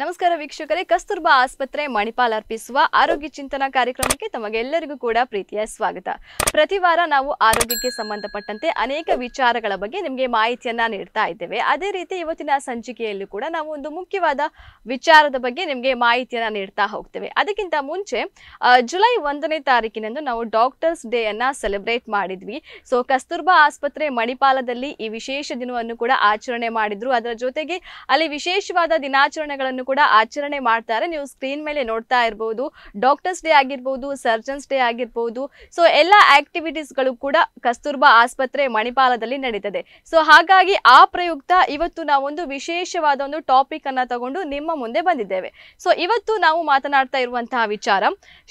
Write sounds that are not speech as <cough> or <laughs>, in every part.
ನಮಸ್ಕಾರ ವೀಕ್ಷಕರೇ ಕಸ್ತೂರ್ಬಾ ಆಸ್ಪತ್ರೆ ಮಣಿಪಾಲ್ ಅರ್ಪಿಸುವ ಆರೋಗ್ಯ ಚಿಂತನಾ ಕಾರ್ಯಕ್ರಮಕ್ಕೆ ತಮಗೆಲ್ಲರಿಗೂ ಕೂಡ ಪ್ರೀತಿಯ ಸ್ವಾಗತ ಪ್ರತಿ ವಾರ ನಾವು ಆರೋಗ್ಯಕ್ಕೆ ಸಂಬಂಧಪಟ್ಟಂತೆ ಅನೇಕ ವಿಚಾರಗಳ ಬಗ್ಗೆ ನಿಮಗೆ ಮಾಹಿತಿಯನ್ನ ನೀಡ್ತಾ ಇದ್ದೇವೆ ಅದೇ ರೀತಿ ಇವತ್ತಿನ ಸಂಚಿಕೆಯಲ್ಲೂ ಕೂಡ ನಾವು ಒಂದು ಮುಖ್ಯವಾದ ವಿಚಾರದ ಬಗ್ಗೆ ನಿಮಗೆ ಮಾಹಿತಿಯನ್ನ ನೀಡ್ತಾ ಹೋಗ್ತೇವೆ ಅದಕ್ಕಿಂತ ಮುಂಚೆ ಜುಲೈ ಒಂದನೇ ತಾರೀಕಿನಂದು ನಾವು ಡಾಕ್ಟರ್ಸ್ ಡೇ ಅನ್ನ ಸೆಲೆಬ್ರೇಟ್ ಮಾಡಿದ್ವಿ ಸೊ ಕಸ್ತೂರ್ಬಾ ಆಸ್ಪತ್ರೆ ಮಣಿಪಾಲದಲ್ಲಿ ಈ ವಿಶೇಷ ದಿನವನ್ನು ಕೂಡ ಆಚರಣೆ ಮಾಡಿದ್ರು ಅದರ ಜೊತೆಗೆ ಅಲ್ಲಿ ವಿಶೇಷವಾದ ದಿನಾಚರಣೆಗಳನ್ನು ಕೂಡ ಆಚರಣೆ ಮಾಡ್ತಾರೆ ನೀವು ಸ್ಕ್ರೀನ್ ಮೇಲೆ ನೋಡ್ತಾ ಇರಬಹುದು ಡಾಕ್ಟರ್ಸ್ ಡೇ ಆಗಿರ್ಬೋದು ಸರ್ಜನ್ಸ್ ಡೇ ಆಗಿರ್ಬೋದು ಸೊ ಎಲ್ಲ ಆಕ್ಟಿವಿಟೀಸ್ಗಳು ಕೂಡ ಕಸ್ತೂರ್ಬಾ ಆಸ್ಪತ್ರೆ ಮಣಿಪಾಲದಲ್ಲಿ ನಡೀತದೆ ಸೊ ಹಾಗಾಗಿ ಆ ಪ್ರಯುಕ್ತ ಇವತ್ತು ನಾವೊಂದು ವಿಶೇಷವಾದ ಒಂದು ಟಾಪಿಕ್ ಅನ್ನ ತಗೊಂಡು ನಿಮ್ಮ ಮುಂದೆ ಬಂದಿದ್ದೇವೆ ಸೊ ಇವತ್ತು ನಾವು ಮಾತನಾಡ್ತಾ ಇರುವಂತಹ ವಿಚಾರ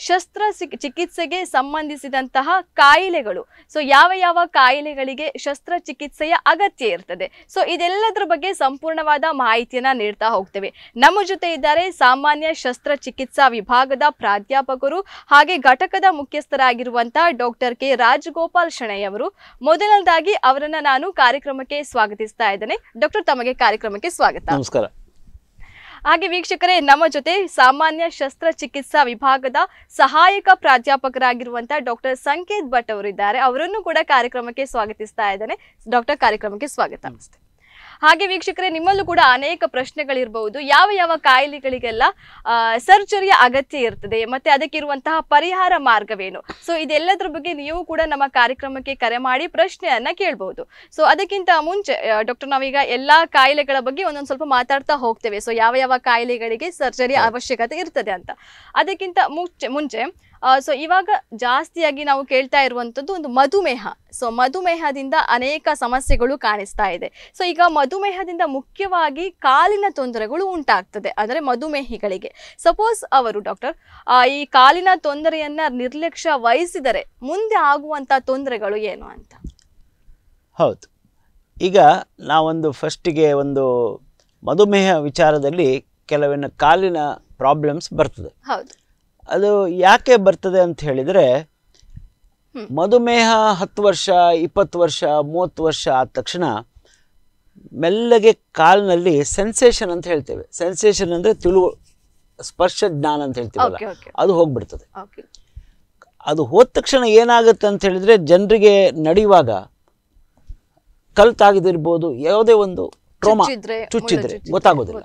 ಶಸ್ತ್ರ ಚಿಕಿತ್ಸೆಗೆ ಸಂಬಂಧಿಸಿದಂತಹ ಕಾಯಿಲೆಗಳು ಸೊ ಯಾವ ಯಾವ ಕಾಯಿಲೆಗಳಿಗೆ ಶಸ್ತ್ರಚಿಕಿತ್ಸೆಯ ಚಿಕಿತ್ಸೆಯ ಅಗತ್ಯ ಇರ್ತದೆ ಸೊ ಇದೆಲ್ಲದರ ಬಗ್ಗೆ ಸಂಪೂರ್ಣವಾದ ಮಾಹಿತಿಯನ್ನ ನೀಡ್ತಾ ಹೋಗ್ತೇವೆ ನಮ್ಮ ಜೊತೆ ಇದ್ದಾರೆ ಸಾಮಾನ್ಯ ಶಸ್ತ್ರಚಿಕಿತ್ಸಾ ವಿಭಾಗದ ಪ್ರಾಧ್ಯಾಪಕರು ಹಾಗೆ ಘಟಕದ ಮುಖ್ಯಸ್ಥರಾಗಿರುವಂತಹ ಡಾಕ್ಟರ್ ಕೆ ರಾಜಗೋಪಾಲ್ ಅವರು ಮೊದಲನೇದಾಗಿ ಅವರನ್ನ ನಾನು ಕಾರ್ಯಕ್ರಮಕ್ಕೆ ಸ್ವಾಗತಿಸ್ತಾ ಇದ್ದೇನೆ ಡಾಕ್ಟರ್ ತಮಗೆ ಕಾರ್ಯಕ್ರಮಕ್ಕೆ ಸ್ವಾಗತ ನಮಸ್ಕಾರ ಹಾಗೆ ವೀಕ್ಷಕರೇ ನಮ್ಮ ಜೊತೆ ಸಾಮಾನ್ಯ ಶಸ್ತ್ರಚಿಕಿತ್ಸಾ ವಿಭಾಗದ ಸಹಾಯಕ ಪ್ರಾಧ್ಯಾಪಕರಾಗಿರುವಂತಹ ಡಾಕ್ಟರ್ ಸಂಕೇತ್ ಭಟ್ ಅವರು ಇದ್ದಾರೆ ಅವರನ್ನು ಕೂಡ ಕಾರ್ಯಕ್ರಮಕ್ಕೆ ಸ್ವಾಗತಿಸ್ತಾ ಇದ್ದೇನೆ ಡಾಕ್ಟರ್ ಕಾರ್ಯಕ್ರಮಕ್ಕೆ ಸ್ವಾಗತ ನಮಸ್ತೆ ಹಾಗೆ ವೀಕ್ಷಕರೇ ನಿಮ್ಮಲ್ಲೂ ಕೂಡ ಅನೇಕ ಪ್ರಶ್ನೆಗಳಿರಬಹುದು ಯಾವ ಯಾವ ಕಾಯಿಲೆಗಳಿಗೆಲ್ಲ ಸರ್ಜರಿಯ ಅಗತ್ಯ ಇರ್ತದೆ ಮತ್ತೆ ಅದಕ್ಕಿರುವಂತಹ ಪರಿಹಾರ ಮಾರ್ಗವೇನು ಸೊ ಇದೆಲ್ಲದರ ಬಗ್ಗೆ ನೀವು ಕೂಡ ನಮ್ಮ ಕಾರ್ಯಕ್ರಮಕ್ಕೆ ಕರೆ ಮಾಡಿ ಪ್ರಶ್ನೆಯನ್ನ ಕೇಳಬಹುದು ಸೊ ಅದಕ್ಕಿಂತ ಮುಂಚೆ ಡಾಕ್ಟರ್ ನಾವೀಗ ಎಲ್ಲಾ ಕಾಯಿಲೆಗಳ ಬಗ್ಗೆ ಒಂದೊಂದು ಸ್ವಲ್ಪ ಮಾತಾಡ್ತಾ ಹೋಗ್ತೇವೆ ಸೊ ಯಾವ ಯಾವ ಕಾಯಿಲೆಗಳಿಗೆ ಸರ್ಜರಿ ಅವಶ್ಯಕತೆ ಇರ್ತದೆ ಅಂತ ಅದಕ್ಕಿಂತ ಮುಂಚೆ ಮುಂಚೆ ಸೊ ಇವಾಗ ಜಾಸ್ತಿಯಾಗಿ ನಾವು ಕೇಳ್ತಾ ಇರುವಂಥದ್ದು ಒಂದು ಮಧುಮೇಹ ಸೊ ಮಧುಮೇಹದಿಂದ ಅನೇಕ ಸಮಸ್ಯೆಗಳು ಕಾಣಿಸ್ತಾ ಇದೆ ಸೊ ಈಗ ಮಧುಮೇಹದಿಂದ ಮುಖ್ಯವಾಗಿ ಕಾಲಿನ ತೊಂದರೆಗಳು ಉಂಟಾಗ್ತದೆ ಅಂದರೆ ಮಧುಮೇಹಿಗಳಿಗೆ ಸಪೋಸ್ ಅವರು ಡಾಕ್ಟರ್ ಈ ಕಾಲಿನ ತೊಂದರೆಯನ್ನು ನಿರ್ಲಕ್ಷ್ಯ ವಹಿಸಿದರೆ ಮುಂದೆ ಆಗುವಂಥ ತೊಂದರೆಗಳು ಏನು ಅಂತ ಹೌದು ಈಗ ನಾವೊಂದು ಫಸ್ಟಿಗೆ ಒಂದು ಮಧುಮೇಹ ವಿಚಾರದಲ್ಲಿ ಕೆಲವೊಂದು ಕಾಲಿನ ಪ್ರಾಬ್ಲಮ್ಸ್ ಬರ್ತದೆ ಹೌದು ಅದು ಯಾಕೆ ಬರ್ತದೆ ಅಂತ ಹೇಳಿದರೆ ಮಧುಮೇಹ ಹತ್ತು ವರ್ಷ ಇಪ್ಪತ್ತು ವರ್ಷ ಮೂವತ್ತು ವರ್ಷ ಆದ ತಕ್ಷಣ ಮೆಲ್ಲಗೆ ಕಾಲಿನಲ್ಲಿ ಸೆನ್ಸೇಷನ್ ಅಂತ ಹೇಳ್ತೇವೆ ಸೆನ್ಸೇಷನ್ ಅಂದರೆ ತಿಳುವ ಸ್ಪರ್ಶ ಜ್ಞಾನ ಅಂತ ಹೇಳ್ತೀವಲ್ಲ ಅದು ಹೋಗ್ಬಿಡ್ತದೆ ಅದು ಹೋದ ತಕ್ಷಣ ಏನಾಗುತ್ತೆ ಅಂತ ಹೇಳಿದರೆ ಜನರಿಗೆ ನಡೆಯುವಾಗ ಕಲ್ತಾಗದಿರ್ಬೋದು ಯಾವುದೇ ಒಂದು ಟ್ರೋಮಾ ಚುಚ್ಚಿದ್ರೆ ಗೊತ್ತಾಗೋದಿಲ್ಲ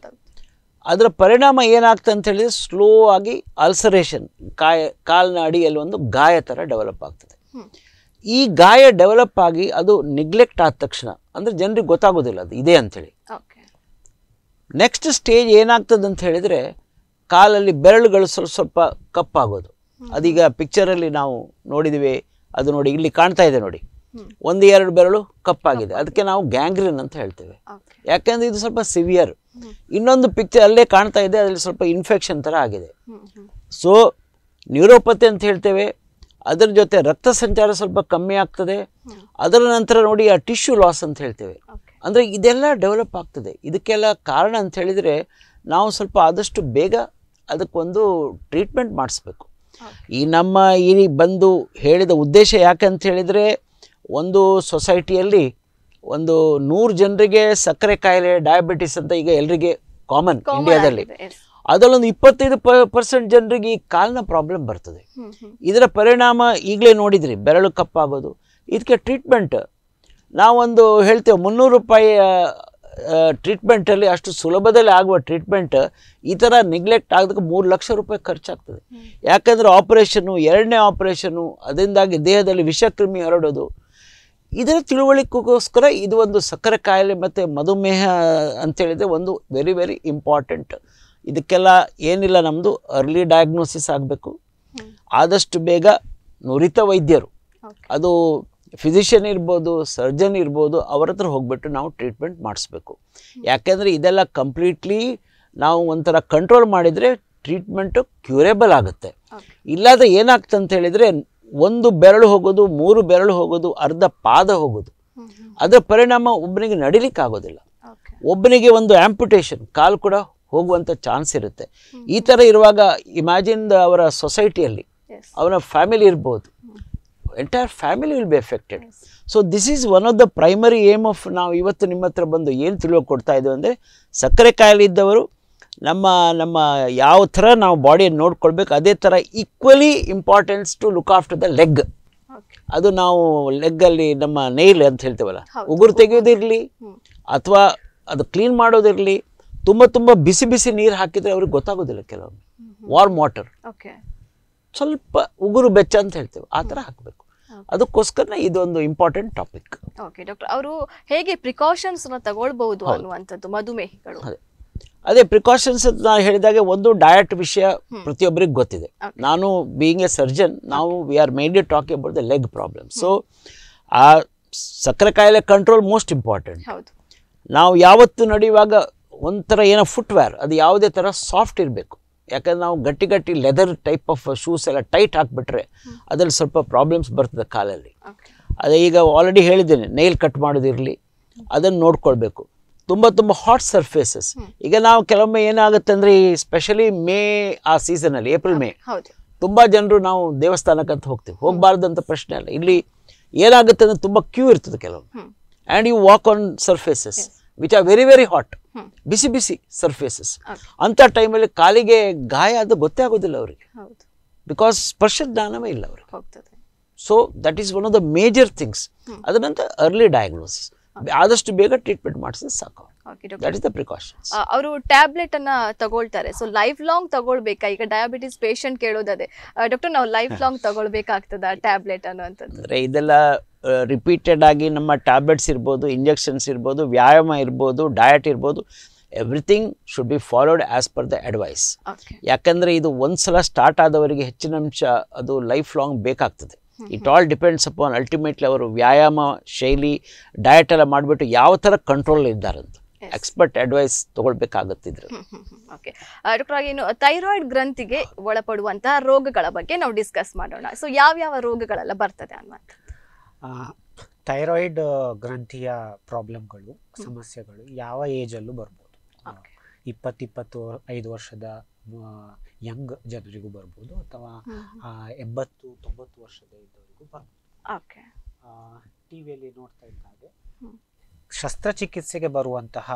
ಅದರ ಪರಿಣಾಮ ಏನಾಗ್ತದೆ ಅಂತ ಸ್ಲೋ ಆಗಿ ಅಲ್ಸರೇಷನ್ ಕಾಯ ಕಾಲಿನ ಅಡಿಯಲ್ಲಿ ಒಂದು ಗಾಯ ಥರ ಡೆವಲಪ್ ಆಗ್ತದೆ ಈ ಗಾಯ ಡೆವಲಪ್ ಆಗಿ ಅದು ನೆಗ್ಲೆಕ್ಟ್ ಆದ ತಕ್ಷಣ ಅಂದರೆ ಜನರಿಗೆ ಗೊತ್ತಾಗೋದಿಲ್ಲ ಅದು ಇದೆ ಅಂಥೇಳಿ ನೆಕ್ಸ್ಟ್ ಸ್ಟೇಜ್ ಏನಾಗ್ತದೆ ಅಂತ ಹೇಳಿದರೆ ಕಾಲಲ್ಲಿ ಬೆರಳುಗಳು ಸ್ವಲ್ಪ ಸ್ವಲ್ಪ ಕಪ್ಪಾಗೋದು ಅದೀಗ ಪಿಕ್ಚರಲ್ಲಿ ನಾವು ನೋಡಿದಿವಿ ಅದು ನೋಡಿ ಇಲ್ಲಿ ಕಾಣ್ತಾ ಇದೆ ನೋಡಿ ಒಂದು ಎರಡು ಬೆರಳು ಕಪ್ಪಾಗಿದೆ ಅದಕ್ಕೆ ನಾವು ಗ್ಯಾಂಗ್ರಿನ್ ಅಂತ ಹೇಳ್ತೇವೆ ಯಾಕೆಂದ್ರೆ ಇದು ಸ್ವಲ್ಪ ಸಿವಿಯರ್ ಇನ್ನೊಂದು ಪಿಕ್ಚರ್ ಅಲ್ಲೇ ಕಾಣ್ತಾ ಇದೆ ಅದರಲ್ಲಿ ಸ್ವಲ್ಪ ಇನ್ಫೆಕ್ಷನ್ ಥರ ಆಗಿದೆ ಸೊ ನ್ಯೂರೋಪತಿ ಅಂತ ಹೇಳ್ತೇವೆ ಅದರ ಜೊತೆ ರಕ್ತ ಸಂಚಾರ ಸ್ವಲ್ಪ ಕಮ್ಮಿ ಆಗ್ತದೆ ಅದರ ನಂತರ ನೋಡಿ ಆ ಟಿಶ್ಯೂ ಲಾಸ್ ಅಂತ ಹೇಳ್ತೇವೆ ಅಂದರೆ ಇದೆಲ್ಲ ಡೆವಲಪ್ ಆಗ್ತದೆ ಇದಕ್ಕೆಲ್ಲ ಕಾರಣ ಅಂತ ಹೇಳಿದರೆ ನಾವು ಸ್ವಲ್ಪ ಆದಷ್ಟು ಬೇಗ ಅದಕ್ಕೊಂದು ಟ್ರೀಟ್ಮೆಂಟ್ ಮಾಡಿಸ್ಬೇಕು ಈ ನಮ್ಮ ಈ ಬಂದು ಹೇಳಿದ ಉದ್ದೇಶ ಯಾಕೆ ಅಂತ ಹೇಳಿದರೆ ಒಂದು ಸೊಸೈಟಿಯಲ್ಲಿ ಒಂದು ನೂರು ಜನರಿಗೆ ಸಕ್ಕರೆ ಕಾಯಿಲೆ ಡಯಾಬಿಟಿಸ್ ಅಂತ ಈಗ ಎಲ್ಲರಿಗೆ ಕಾಮನ್ ಇಂಡಿಯಾದಲ್ಲಿ ಅದರಲ್ಲೊಂದು ಇಪ್ಪತ್ತೈದು ಪರ್ಸೆಂಟ್ ಜನರಿಗೆ ಈ ಕಾಲಿನ ಪ್ರಾಬ್ಲಮ್ ಬರ್ತದೆ ಇದರ ಪರಿಣಾಮ ಈಗಲೇ ನೋಡಿದ್ರಿ ಬೆರಳು ಕಪ್ಪಾಗೋದು ಇದಕ್ಕೆ ಟ್ರೀಟ್ಮೆಂಟ್ ನಾವೊಂದು ಹೇಳ್ತೇವೆ ಮುನ್ನೂರು ರೂಪಾಯಿ ಟ್ರೀಟ್ಮೆಂಟಲ್ಲಿ ಅಷ್ಟು ಸುಲಭದಲ್ಲಿ ಆಗುವ ಟ್ರೀಟ್ಮೆಂಟ್ ಈ ಥರ ನೆಗ್ಲೆಕ್ಟ್ ಆಗೋದಕ್ಕೆ ಮೂರು ಲಕ್ಷ ರೂಪಾಯಿ ಖರ್ಚಾಗ್ತದೆ ಯಾಕಂದರೆ ಆಪ್ರೇಷನ್ನು ಎರಡನೇ ಆಪ್ರೇಷನ್ನು ಅದರಿಂದಾಗಿ ದೇಹದಲ್ಲಿ ವಿಷಕ್ರಿಮಿ ಹರಡೋದು ಇದರ ತಿಳುವಳಿಕೆಗೋಸ್ಕರ ಇದು ಒಂದು ಸಕ್ಕರೆ ಕಾಯಿಲೆ ಮತ್ತು ಮಧುಮೇಹ ಅಂತೇಳಿದರೆ ಒಂದು ವೆರಿ ವೆರಿ ಇಂಪಾರ್ಟೆಂಟ್ ಇದಕ್ಕೆಲ್ಲ ಏನಿಲ್ಲ ನಮ್ಮದು ಅರ್ಲಿ ಡಯಾಗ್ನೋಸಿಸ್ ಆಗಬೇಕು ಆದಷ್ಟು ಬೇಗ ನುರಿತ ವೈದ್ಯರು ಅದು ಫಿಸಿಷಿಯನ್ ಇರ್ಬೋದು ಸರ್ಜನ್ ಇರ್ಬೋದು ಅವ್ರ ಹತ್ರ ಹೋಗ್ಬಿಟ್ಟು ನಾವು ಟ್ರೀಟ್ಮೆಂಟ್ ಮಾಡಿಸ್ಬೇಕು ಯಾಕೆಂದರೆ ಇದೆಲ್ಲ ಕಂಪ್ಲೀಟ್ಲಿ ನಾವು ಒಂಥರ ಕಂಟ್ರೋಲ್ ಮಾಡಿದರೆ ಟ್ರೀಟ್ಮೆಂಟು ಕ್ಯೂರೇಬಲ್ ಆಗುತ್ತೆ ಇಲ್ಲಾಂದರೆ ಏನಾಗ್ತಂತ ಹೇಳಿದರೆ ಒಂದು ಬೆರಳು ಹೋಗೋದು ಮೂರು ಬೆರಳು ಹೋಗೋದು ಅರ್ಧ ಪಾದ ಹೋಗೋದು ಅದರ ಪರಿಣಾಮ ಒಬ್ಬನಿಗೆ ಆಗೋದಿಲ್ಲ ಒಬ್ಬನಿಗೆ ಒಂದು ಆಂಪ್ಯುಟೇಷನ್ ಕಾಲು ಕೂಡ ಹೋಗುವಂಥ ಚಾನ್ಸ್ ಇರುತ್ತೆ ಈ ಥರ ಇರುವಾಗ ಇಮ್ಯಾಜಿನ್ ಅವರ ಸೊಸೈಟಿಯಲ್ಲಿ ಅವನ ಫ್ಯಾಮಿಲಿ ಇರ್ಬೋದು entire family will be affected so this is one of the primary aim of ನಾವು ಇವತ್ತು ನಿಮ್ಮ ಹತ್ರ ಬಂದು ಏನು ಕೊಡ್ತಾ ಇದ್ದೇವೆ ಅಂದರೆ ಸಕ್ಕರೆ ಕಾಯಿಲೆ ಇದ್ದವರು ನಮ್ಮ ನಮ್ಮ ಯಾವ ಥರ ನಾವು ಬಾಡಿಯನ್ನು ನೋಡ್ಕೊಳ್ಬೇಕು ಅದೇ ಥರ equally importance to look after the leg ಅದು ನಾವು ಲೆಗ್ಗಲ್ಲಿ ನಮ್ಮ ನೈಲ್ ಅಂತ ಹೇಳ್ತೇವಲ್ಲ ಉಗುರು ತೆಗೆಯೋದಿರಲಿ ಅಥವಾ ಅದು ಕ್ಲೀನ್ ಮಾಡೋದಿರಲಿ ತುಂಬ ತುಂಬ ಬಿಸಿ ಬಿಸಿ ನೀರು ಹಾಕಿದರೆ ಅವ್ರಿಗೆ ಗೊತ್ತಾಗೋದಿಲ್ಲ ಕೆಲವೊಮ್ಮೆ ವಾರ್ಮ್ ವಾಟರ್ ಓಕೆ ಸ್ವಲ್ಪ ಉಗುರು ಬೆಚ್ಚ ಅಂತ ಹೇಳ್ತೇವೆ ಆ ಥರ ಹಾಕಬೇಕು ಅದಕ್ಕೋಸ್ಕರ ಇದೊಂದು ಇಂಪಾರ್ಟೆಂಟ್ ಟಾಪಿಕ್ ಓಕೆ ಡಾಕ್ಟರ್ ಅವರು ಹೇಗೆ ಪ್ರಿಕಾಷನ್ಸ್ನ ತಗೊಳ್ಬಹುದು ಅನ್ನುವಂಥದ್ದು ಮಧುಮೇಹಿಗಳು ಅದೇ ಪ್ರಿಕಾಷನ್ಸ್ ಅಂತ ನಾ ಹೇಳಿದಾಗ ಒಂದು ಡಯಟ್ ವಿಷಯ ಪ್ರತಿಯೊಬ್ಬರಿಗೆ ಗೊತ್ತಿದೆ ನಾನು ಬೀಯಿಂಗ್ ಎ ಸರ್ಜನ್ ನಾವು we are mainly talk about the leg problem so ಆ ಸಕ್ಕರೆ ಕಾಯಿಲೆ ಕಂಟ್ರೋಲ್ ಮೋಸ್ಟ್ ಇಂಪಾರ್ಟೆಂಟ್ ನಾವು ಯಾವತ್ತು ನಡೆಯುವಾಗ ಒಂಥರ ಏನೋ ಫುಟ್ವೇರ್ ಅದು ಯಾವುದೇ ಥರ ಸಾಫ್ಟ್ ಇರಬೇಕು ಯಾಕಂದ್ರೆ ನಾವು ಗಟ್ಟಿ ಗಟ್ಟಿ ಲೆದರ್ ಟೈಪ್ ಆಫ್ ಶೂಸ್ ಎಲ್ಲ ಟೈಟ್ ಹಾಕ್ಬಿಟ್ರೆ ಅದರಲ್ಲಿ ಸ್ವಲ್ಪ ಪ್ರಾಬ್ಲಮ್ಸ್ ಬರ್ತದೆ ಕಾಲಲ್ಲಿ ಅದೇ ಈಗ ಆಲ್ರೆಡಿ ಹೇಳಿದ್ದೇನೆ ನೈಲ್ ಕಟ್ ಮಾಡೋದಿರಲಿ ಅದನ್ನು ನೋಡ್ಕೊಳ್ಬೇಕು ತುಂಬ ತುಂಬ ಹಾಟ್ ಸರ್ಫೇಸಸ್ ಈಗ ನಾವು ಕೆಲವೊಮ್ಮೆ ಏನಾಗುತ್ತೆ ಅಂದರೆ ಸ್ಪೆಷಲಿ ಮೇ ಆ ಸೀಸನಲ್ಲಿ ಏಪ್ರಿಲ್ ಮೇ ತುಂಬ ಜನರು ನಾವು ದೇವಸ್ಥಾನಕ್ಕಂತ ಹೋಗ್ತೀವಿ ಹೋಗಬಾರ್ದು ಅಂತ ಪ್ರಶ್ನೆ ಅಲ್ಲ ಇಲ್ಲಿ ಏನಾಗುತ್ತೆ ಅಂದರೆ ತುಂಬ ಕ್ಯೂ ಇರ್ತದೆ ಕೆಲವೊಮ್ಮೆ and you walk on surfaces which are very very hot ಬಿಸಿ ಬಿಸಿ ಸರ್ಫೇಸಸ್ ಅಂಥ ಟೈಮಲ್ಲಿ ಕಾಲಿಗೆ ಗಾಯ ಅದು ಗೊತ್ತೇ ಆಗೋದಿಲ್ಲ ಅವರಿಗೆ ಬಿಕಾಸ್ ಸ್ಪರ್ಶ ಜ್ಞಾನವೇ ಇಲ್ಲ ಅವರು so that is one of the major things ಅದನ್ನಂತ ಅರ್ಲಿ ಡಯಾಗ್ನೋಸಿಸ್ ಆದಷ್ಟು ಬೇಗ ಟ್ರೀಟ್ಮೆಂಟ್ ಮಾಡಿಸಿದ್ರೆ ಸಾಕು ದ ಅವರು ಟ್ಯಾಬ್ಲೆಟ್ ಅನ್ನ ತಗೊಳ್ತಾರೆ ಸೊ ಲೈಫ್ ಲಾಂಗ್ ತಗೊಳ್ಬೇಕಾ ಈಗ ಡಯಾಬಿಟಿಸ್ ಪೇಷಂಟ್ ಕೇಳೋದೇ ಡಾಕ್ಟರ್ ನಾವು ಲೈಫ್ ಲಾಂಗ್ ತಗೊಳ್ಬೇಕಾಗ್ತದ ಟ್ಯಾಬ್ಲೆಟ್ ಅನ್ನು ಅಂತಂದ್ರೆ ಇದೆಲ್ಲ ರಿಪೀಟೆಡ್ ಆಗಿ ನಮ್ಮ ಟ್ಯಾಬ್ಲೆಟ್ಸ್ ಇರ್ಬೋದು ಇಂಜೆಕ್ಷನ್ಸ್ ಇರ್ಬೋದು ವ್ಯಾಯಾಮ ಇರ್ಬೋದು ಡಯಟ್ ಇರ್ಬೋದು everything should be followed as per the advice ಯಾಕಂದರೆ ಇದು ಒಂದು ಸಲ ಸ್ಟಾರ್ಟ್ ಆದವರಿಗೆ ಹೆಚ್ಚಿನ ಅಂಶ ಅದು ಲೈಫ್ ಲಾಂಗ್ ಬೇಕಾಗ್ತದೆ it all depends upon ultimately ಅವರು ವ್ಯಾಯಾಮ ಶೈಲಿ ಡಯಟ್ ಎಲ್ಲ ಮಾಡಿಬಿಟ್ಟು ಯಾವ ಥರ ಕಂಟ್ರೋಲ್ ಇದ್ದಾರಂತ ಎಕ್ಸ್ಪರ್ಟ್ ಅಡ್ವೈಸ್ ತಗೊಳ್ಬೇಕಾಗುತ್ತಿದ್ರು ಓಕೆ ಡಾಕ್ಟರ್ ಏನು ಥೈರಾಯ್ಡ್ ಗ್ರಂಥಿಗೆ ಒಳಪಡುವಂತಹ ರೋಗಗಳ ಬಗ್ಗೆ ನಾವು ಡಿಸ್ಕಸ್ ಮಾಡೋಣ ಸೊ ಯಾವ್ಯಾವ ರೋಗಗಳೆಲ್ಲ ಬರ್ತದೆ ಅನ್ನುವಂಥ ಥೈರಾಯ್ಡ್ ಗ್ರಂಥಿಯ ಪ್ರಾಬ್ಲಮ್ಗಳು ಸಮಸ್ಯೆಗಳು ಯಾವ ಏಜಲ್ಲೂ ಬರ್ಬೋದು ಇಪ್ಪತ್ತಿಪ್ಪತ್ತು ಐದು ವರ್ಷದ ಯಂಗ್ ಜನರಿಗೂ ಬರ್ಬೋದು ಅಥವಾ ಎಂಬತ್ತು ತೊಂಬತ್ತು ವರ್ಷದ ಇದ್ದವರಿಗೂ ಬರ್ಬೋದು ಟಿವಿಯಲ್ಲಿ ನೋಡ್ತಾ ಇದ್ದ ಹಾಗೆ ಶಸ್ತ್ರಚಿಕಿತ್ಸೆಗೆ ಬರುವಂತಹ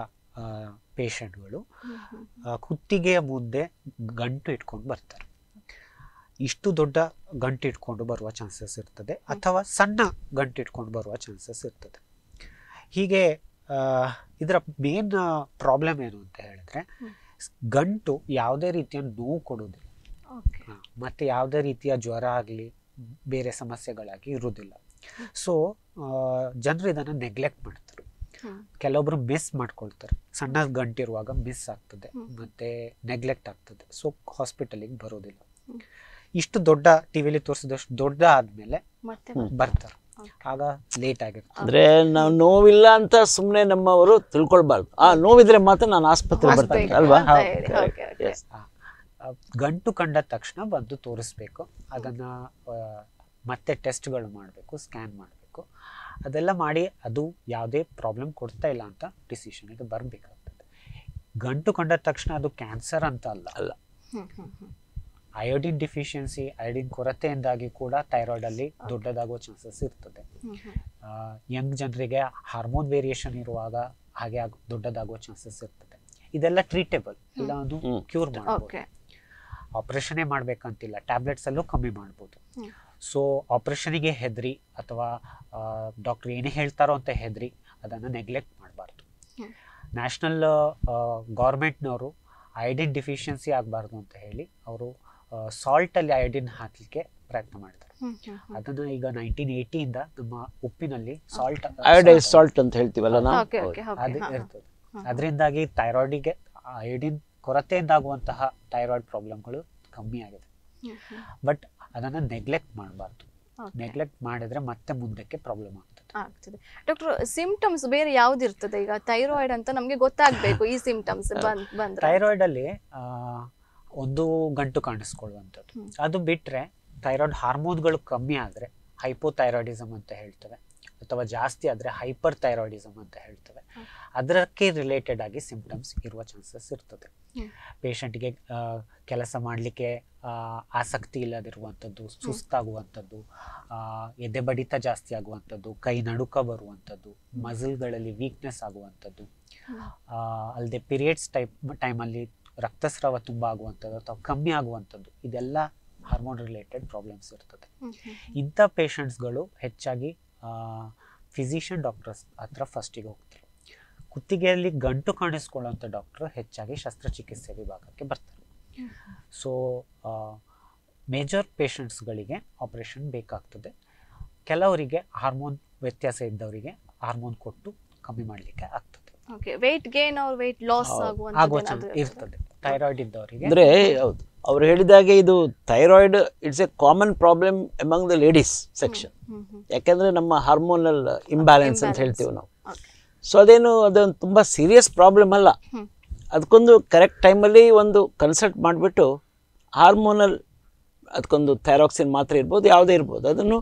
ಪೇಷಂಟ್ಗಳು ಕುತ್ತಿಗೆಯ ಮುಂದೆ ಗಂಟು ಇಟ್ಕೊಂಡು ಬರ್ತಾರೆ ಇಷ್ಟು ದೊಡ್ಡ ಗಂಟು ಇಟ್ಕೊಂಡು ಬರುವ ಚಾನ್ಸಸ್ ಇರ್ತದೆ ಅಥವಾ ಸಣ್ಣ ಗಂಟು ಇಟ್ಕೊಂಡು ಬರುವ ಚಾನ್ಸಸ್ ಇರ್ತದೆ ಹೀಗೆ ಇದರ ಮೇನ್ ಪ್ರಾಬ್ಲಮ್ ಏನು ಅಂತ ಹೇಳಿದ್ರೆ ಗಂಟು ಯಾವುದೇ ರೀತಿಯ ನೋವು ಕೊಡೋದಿಲ್ಲ ಮತ್ತೆ ಯಾವುದೇ ರೀತಿಯ ಜ್ವರ ಆಗಲಿ ಬೇರೆ ಸಮಸ್ಯೆಗಳಾಗಿ ಇರುವುದಿಲ್ಲ ಸೊ ಜನರು ಇದನ್ನು ನೆಗ್ಲೆಕ್ಟ್ ಮಾಡ್ತಾರೆ ಕೆಲವೊಬ್ರು ಮಿಸ್ ಮಾಡ್ಕೊಳ್ತಾರೆ ಸಣ್ಣ ಗಂಟಿರುವಾಗ ಮಿಸ್ ಆಗ್ತದೆ ಮತ್ತೆ ನೆಗ್ಲೆಕ್ಟ್ ಆಗ್ತದೆ ಸೊ ಹಾಸ್ಪಿಟಲಿಗೆ ಬರೋದಿಲ್ಲ ಇಷ್ಟು ದೊಡ್ಡ ಟಿವಿಲಿ ತೋರಿಸಿದಷ್ಟು ದೊಡ್ಡ ಆದ್ಮೇಲೆ ಬರ್ತಾರೆ ಆಗ ಲೇಟ್ ಆಗಿತ್ತು ಅಂದ್ರೆ ನಾವು ನೋವಿಲ್ಲ ಅಂತ ಸುಮ್ಮನೆ ನಮ್ಮವರು ತಿಳ್ಕೊಳ್ಬಾರ್ದು ಆ ನೋವಿದ್ರೆ ಮಾತ್ರ ನಾನು ಆಸ್ಪತ್ರೆಗೆ ಬರ್ತೇನೆ ಅಲ್ವಾ ಗಂಟು ಕಂಡ ತಕ್ಷಣ ಬಂದು ತೋರಿಸ್ಬೇಕು ಅದನ್ನ ಮತ್ತೆ ಟೆಸ್ಟ್ಗಳು ಮಾಡಬೇಕು ಸ್ಕ್ಯಾನ್ ಮಾಡಬೇಕು ಅದೆಲ್ಲ ಮಾಡಿ ಅದು ಯಾವುದೇ ಪ್ರಾಬ್ಲಮ್ ಕೊಡ್ತಾ ಇಲ್ಲ ಅಂತ ಡಿಸಿಷನ್ಗೆ ಬರಬೇಕಾಗ್ತದೆ ಗಂಟು ಕಂಡ ತಕ್ಷಣ ಅದು ಕ್ಯಾನ್ಸರ್ ಅಂತ ಅಲ್ಲ ಅಲ್ಲ ಅಯೋಡಿನ್ ಡಿಫಿಷಿಯನ್ಸಿ ಅಯೋಡಿನ್ ಕೊರತೆಯಿಂದಾಗಿ ಕೂಡ ಥೈರಾಯ್ಡ್ ಅಲ್ಲಿ ದೊಡ್ಡದಾಗುವ ಚಾನ್ಸಸ್ ಇರ್ತದೆ ಯಂಗ್ ಜನರಿಗೆ ಹಾರ್ಮೋನ್ ವೇರಿಯೇಷನ್ ಇರುವಾಗ ಹಾಗೆ ದೊಡ್ಡದಾಗುವ ಚಾನ್ಸಸ್ ಇರ್ತದೆ ಇದೆಲ್ಲ ಟ್ರೀಟೇಬಲ್ ಇಲ್ಲ ಅದು ಕ್ಯೂರ್ ಮಾಡಬಹುದು ಆಪರೇಷನೇ ಮಾಡ್ಬೇಕಂತಿಲ್ಲ ಟ್ಯಾಬ್ಲೆಟ್ಸ್ ಅಲ್ಲೂ ಕಮ್ಮಿ ಮಾಡಬಹುದು ಸೊ ಆಪರೇಷನ್ಗೆ ಹೆದ್ರಿ ಅಥವಾ ಡಾಕ್ಟರ್ ಏನೇ ಹೇಳ್ತಾರೋ ಅಂತ ಹೆದ್ರಿ ಅದನ್ನು ನೆಗ್ಲೆಕ್ಟ್ ಮಾಡಬಾರ್ದು ನ್ಯಾಷನಲ್ ಗೌರ್ಮೆಂಟ್ನವರು ಐಡಿನ್ ಡಿಫಿಷಿಯನ್ಸಿ ಆಗಬಾರ್ದು ಅಂತ ಹೇಳಿ ಅವರು ಸಾಲ್ಟಲ್ಲಿ ಅಯೋಡಿನ್ ಹಾಕಲಿಕ್ಕೆ ಪ್ರಯತ್ನ ಮಾಡ್ತಾರೆ ಅದನ್ನ ಈಗ ನೈನ್ಟೀನ್ ಏಯ್ಟಿಯಿಂದ ನಮ್ಮ ಉಪ್ಪಿನಲ್ಲಿ ಸಾಲ್ಟ್ ಅಯೋಡೈಸ್ ಸಾಲ್ಟ್ ಅಂತ ಹೇಳ್ತೀವಲ್ಲ ಅದು ಇರ್ತದೆ ಅದರಿಂದಾಗಿ ಥೈರಾಯ್ಡಿಗೆ ಅಯೋಡಿನ್ ಆಗುವಂತಹ ಥೈರಾಯ್ಡ್ ಪ್ರಾಬ್ಲಮ್ಗಳು ಕಮ್ಮಿ ಆಗಿದೆ ಬಟ್ ಅದನ್ನು ನೆಗ್ಲೆಕ್ಟ್ ಮಾಡಬಾರ್ದು ನೆಗ್ಲೆಕ್ಟ್ ಮಾಡಿದ್ರೆ ಮತ್ತೆ ಮುಂದಕ್ಕೆ ಪ್ರಾಬ್ಲಮ್ ಆಗ್ತದೆ ಆಗ್ತದೆ ಡಾಕ್ಟರ್ ಸಿಂಪ್ಟಮ್ಸ್ ಬೇರೆ ಯಾವ್ದು ಇರ್ತದೆ ಈಗ ಥೈರಾಯ್ಡ್ ಅಂತ ನಮಗೆ ಗೊತ್ತಾಗಬೇಕು ಈ ಸಿಂಪ್ಟಮ್ಸ್ ಬಂದ್ ಥೈರಾಯ್ಡ್ ಅಲ್ಲಿ ಒಂದು ಗಂಟು ಕಾಣಿಸ್ಕೊಳ್ಳುವಂಥದ್ದು ಅದು ಬಿಟ್ಟರೆ ಥೈರಾಯ್ಡ್ ಹಾರ್ಮೋನ್ಗಳು ಕಮ್ಮಿ ಆದರೆ ಹೈಪೋಥೈರಾಯ್ಡಿಸಮ್ ಅಂತ ಹೇಳ್ತವೆ ಅಥವಾ ಜಾಸ್ತಿ ಆದರೆ ಹೈಪರ್ ಥೈರಾಯ್ಡಿಸಮ್ ಅಂತ ಹೇಳ್ತವೆ ಅದಕ್ಕೆ ರಿಲೇಟೆಡ್ ಆಗಿ ಸಿಂಪ್ಟಮ್ಸ್ ಇರುವ ಚಾನ್ಸಸ್ ಇರ್ತದೆ ಪೇಷಂಟ್ಗೆ ಕೆಲಸ ಮಾಡಲಿಕ್ಕೆ ಆಸಕ್ತಿ ಇಲ್ಲದಿರುವಂಥದ್ದು ಸುಸ್ತಾಗುವಂಥದ್ದು ಎದೆ ಬಡಿತ ಜಾಸ್ತಿ ಆಗುವಂಥದ್ದು ಕೈ ನಡುಕ ಬರುವಂಥದ್ದು ಮಸಲ್ಗಳಲ್ಲಿ ವೀಕ್ನೆಸ್ ಆಗುವಂಥದ್ದು ಅಲ್ಲದೆ ಪೀರಿಯಡ್ಸ್ ಟೈಪ್ ಟೈಮಲ್ಲಿ ರಕ್ತಸ್ರಾವ ತುಂಬ ಆಗುವಂಥದ್ದು ಅಥವಾ ಕಮ್ಮಿ ಆಗುವಂಥದ್ದು ಇದೆಲ್ಲ ಹಾರ್ಮೋನ್ ರಿಲೇಟೆಡ್ ಪ್ರಾಬ್ಲಮ್ಸ್ ಇರ್ತದೆ ಇಂಥ ಪೇಷಂಟ್ಸ್ಗಳು ಹೆಚ್ಚಾಗಿ ಫಿಸಿಷಿಯನ್ ಡಾಕ್ಟರ್ಸ್ ಹತ್ರ ಫಸ್ಟಿಗೆ ಹೋಗ್ತಾರೆ ಕುತ್ತಿಗೆಯಲ್ಲಿ ಗಂಟು ಕಾಣಿಸ್ಕೊಳ್ಳುವಂಥ ಡಾಕ್ಟರ್ ಹೆಚ್ಚಾಗಿ ಶಸ್ತ್ರಚಿಕಿತ್ಸೆ ವಿಭಾಗಕ್ಕೆ ಬರ್ತಾರೆ ಸೊ ಮೇಜರ್ ಪೇಷಂಟ್ಸ್ಗಳಿಗೆ ಆಪ್ರೇಷನ್ ಬೇಕಾಗ್ತದೆ ಕೆಲವರಿಗೆ ಹಾರ್ಮೋನ್ ವ್ಯತ್ಯಾಸ ಇದ್ದವರಿಗೆ ಹಾರ್ಮೋನ್ ಕೊಟ್ಟು ಕಮ್ಮಿ ಮಾಡಲಿಕ್ಕೆ ಆಗ್ತದೆ ಥೈರಾಯ್ಡ್ ಇದ್ದವರಿಗೆ ಅಂದ್ರೆ ಹೌದು ಅವ್ರು ಹೇಳಿದಾಗೆ ಇದು thyroid it's a common problem among the ladies section ಯಾಕಂದ್ರೆ ನಮ್ಮ ಹಾರ್ಮೋನಲ್ ಇಂಬ್ಯಾಲೆನ್ಸ್ ಅಂತ ಹೇಳ್ತೀವಿ ನಾವು ಸೊ ಅದೇನು ಅದೊಂದು ತುಂಬಾ ಸೀರಿಯಸ್ ಪ್ರಾಬ್ಲಮ್ ಅಲ್ಲ ಅದಕ್ಕೊಂದು ಕರೆಕ್ಟ್ ಟೈಮಲ್ಲಿ ಒಂದು ಕನ್ಸಲ್ಟ್ ಮಾಡಿಬಿಟ್ಟು ಹಾರ್ಮೋನಲ್ ಅದಕ್ಕೊಂದು ಥೈರಾಕ್ಸಿನ್ ಮಾತ್ರ ಇರ್ಬೋದು ಯಾವುದೇ ಇರ್ಬೋದು ಅದನ್ನು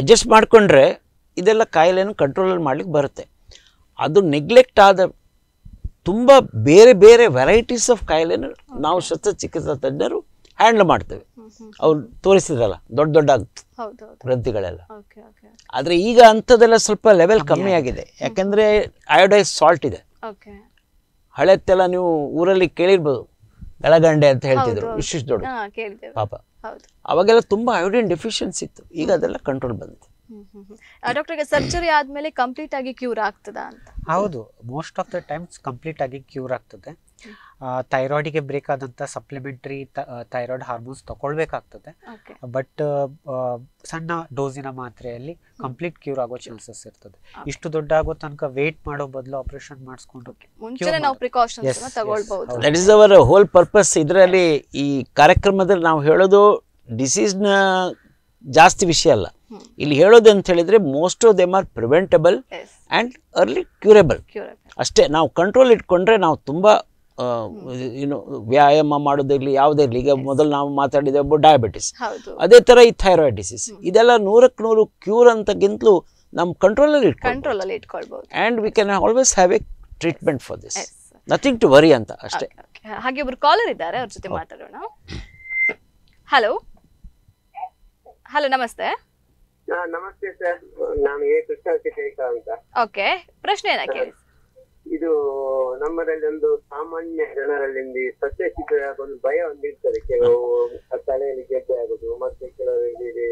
ಅಡ್ಜಸ್ಟ್ ಮಾಡಿಕೊಂಡ್ರೆ ಇದೆಲ್ಲ ಕಾಯಿಲೆಯನ್ನು ಕಂಟ್ರೋಲಲ್ಲಿ ಮಾಡ್ಲಿಕ್ಕೆ ಬರುತ್ತೆ ಅದು ನೆಗ್ಲೆಕ್ಟ್ ಆದ ತುಂಬ ಬೇರೆ ಬೇರೆ ವೆರೈಟೀಸ್ ಆಫ್ ಕಾಯಿಲೆನ ನಾವು ಶಸ್ತ್ರಚಿಕಿತ್ಸಾ ತಜ್ಞರು ಹ್ಯಾಂಡಲ್ ಮಾಡ್ತೇವೆ ಅವ್ರು ತೋರಿಸಿದ್ರಲ್ಲ ದೊಡ್ಡ ದೊಡ್ಡ ಗ್ರಂಥಿಗಳೆಲ್ಲ ಆದರೆ ಈಗ ಅಂಥದ್ದೆಲ್ಲ ಸ್ವಲ್ಪ ಲೆವೆಲ್ ಕಮ್ಮಿ ಆಗಿದೆ ಯಾಕೆಂದರೆ ಅಯೋಡೈಸ್ ಸಾಲ್ಟ್ ಇದೆ ಹಳೆತ್ತೆಲ್ಲ ನೀವು ಊರಲ್ಲಿ ಕೇಳಿರ್ಬೋದು ಬೆಳಗಂಡೆ ಅಂತ ಹೇಳ್ತಿದ್ರು ವಿಶಿಷ್ಟ ದೊಡ್ಡ ಪಾಪ ಅವಾಗೆಲ್ಲ ತುಂಬ ಅಯೋಡಿನ್ ಡೆಫಿಷಿಯನ್ಸಿ ಇತ್ತು ಈಗ ಅದೆಲ್ಲ ಕಂಟ್ರೋಲ್ ಬಂದಿದೆ ಡಾಕ್ಟರ್ ಸರ್ಜರಿ ಆದ್ಮೇಲೆ ಕಂಪ್ಲೀಟ್ ಆಗಿ ಕ್ಯೂರ್ ಆಗ್ತದ ಅಂತ ಹೌದು most of the times complete ಆಗಿ ಕ್ಯೂರ್ ಆಗ್ತದೆ ಥೈರಾಯ್ಡಿಗೆ ಬೇಕಾದಂಥ ಸಪ್ಲಿಮೆಂಟರಿ ಥೈರಾಯ್ಡ್ ಹಾರ್ಮೋನ್ಸ್ ತಗೊಳ್ಬೇಕಾಗ್ತದೆ ಬಟ್ ಸಣ್ಣ ಡೋಸಿನ ಮಾತ್ರೆಯಲ್ಲಿ ಕಂಪ್ಲೀಟ್ ಕ್ಯೂರ್ ಆಗೋ ಚಾನ್ಸಸ್ ಇರ್ತದೆ ಇಷ್ಟು ದೊಡ್ಡ ಆಗೋ ತನಕ ವೇಟ್ ಮಾಡೋ ಬದಲು ಆಪರೇಷನ್ ಮಾಡಿಸ್ಕೊಂಡು that is our whole purpose ಇದರಲ್ಲಿ ಈ ಕಾರ್ಯಕ್ರಮದಲ್ಲಿ ನಾವು ಹೇಳೋದು ಡಿಸೀಸ್ನ ಜಾಸ್ತಿ ವಿಷಯ ಅಲ್ಲ ಇಲ್ಲಿ ಹೇಳೋದು ಅಂತ ಹೇಳಿದ್ರೆ most of them are preventable and early curable ಅಷ್ಟೇ ನಾವು ಕಂಟ್ರೋಲ್ ಇಟ್ಕೊಂಡ್ರೆ ನಾವು ತುಂಬ ಏನು ವ್ಯಾಯಾಮ ಮಾಡೋದಿರಲಿ ಯಾವುದೇ ಇರಲಿ ಈಗ ಮೊದಲು ನಾವು ಒಬ್ಬ ಡಯಾಬಿಟಿಸ್ ಅದೇ ಥರ ಈ ಥೈರಾಯ್ಡ್ ಡಿಸೀಸ್ ಇದೆಲ್ಲ ನೂರಕ್ಕೆ ನೂರು ಕ್ಯೂರ್ ಅಂತಗಿಂತಲೂ ನಮ್ಮ ಕಂಟ್ರೋಲಲ್ಲಿ ಕಂಟ್ರೋಲಲ್ಲಿ ಇಟ್ಕೊಳ್ಬೋದು and we can always have a treatment for this nothing to worry ಅಂತ ಅಷ್ಟೇ ಹಾಗೆ ಒಬ್ರು ಕಾಲರ್ ಇದ್ದಾರೆ ಅವ್ರ ಜೊತೆ ಮಾತಾಡೋಣ ಹಲೋ ಹಲೋ ನಮಸ್ತೆ ನಮಸ್ತೆ ಸರ್ ನಾನು ಎ ಕೃಷ್ಣ ಶೇಖ ಅಂತ ಓಕೆ ಇದು ನಮ್ಮದಲ್ಲಿ ಒಂದು ಸಾಮಾನ್ಯ ಜನರಲ್ಲಿ ಸಸ್ಯ ಸತ್ಯ ಒಂದು ಭಯ ಒಂದಿರ್ತದೆ ಕೆಲವು ತಲೆಯಲ್ಲಿ ಗೆದ್ದೆ ಆಗುದು ಮತ್ತೆ ಕೆಲವರಿಗೆ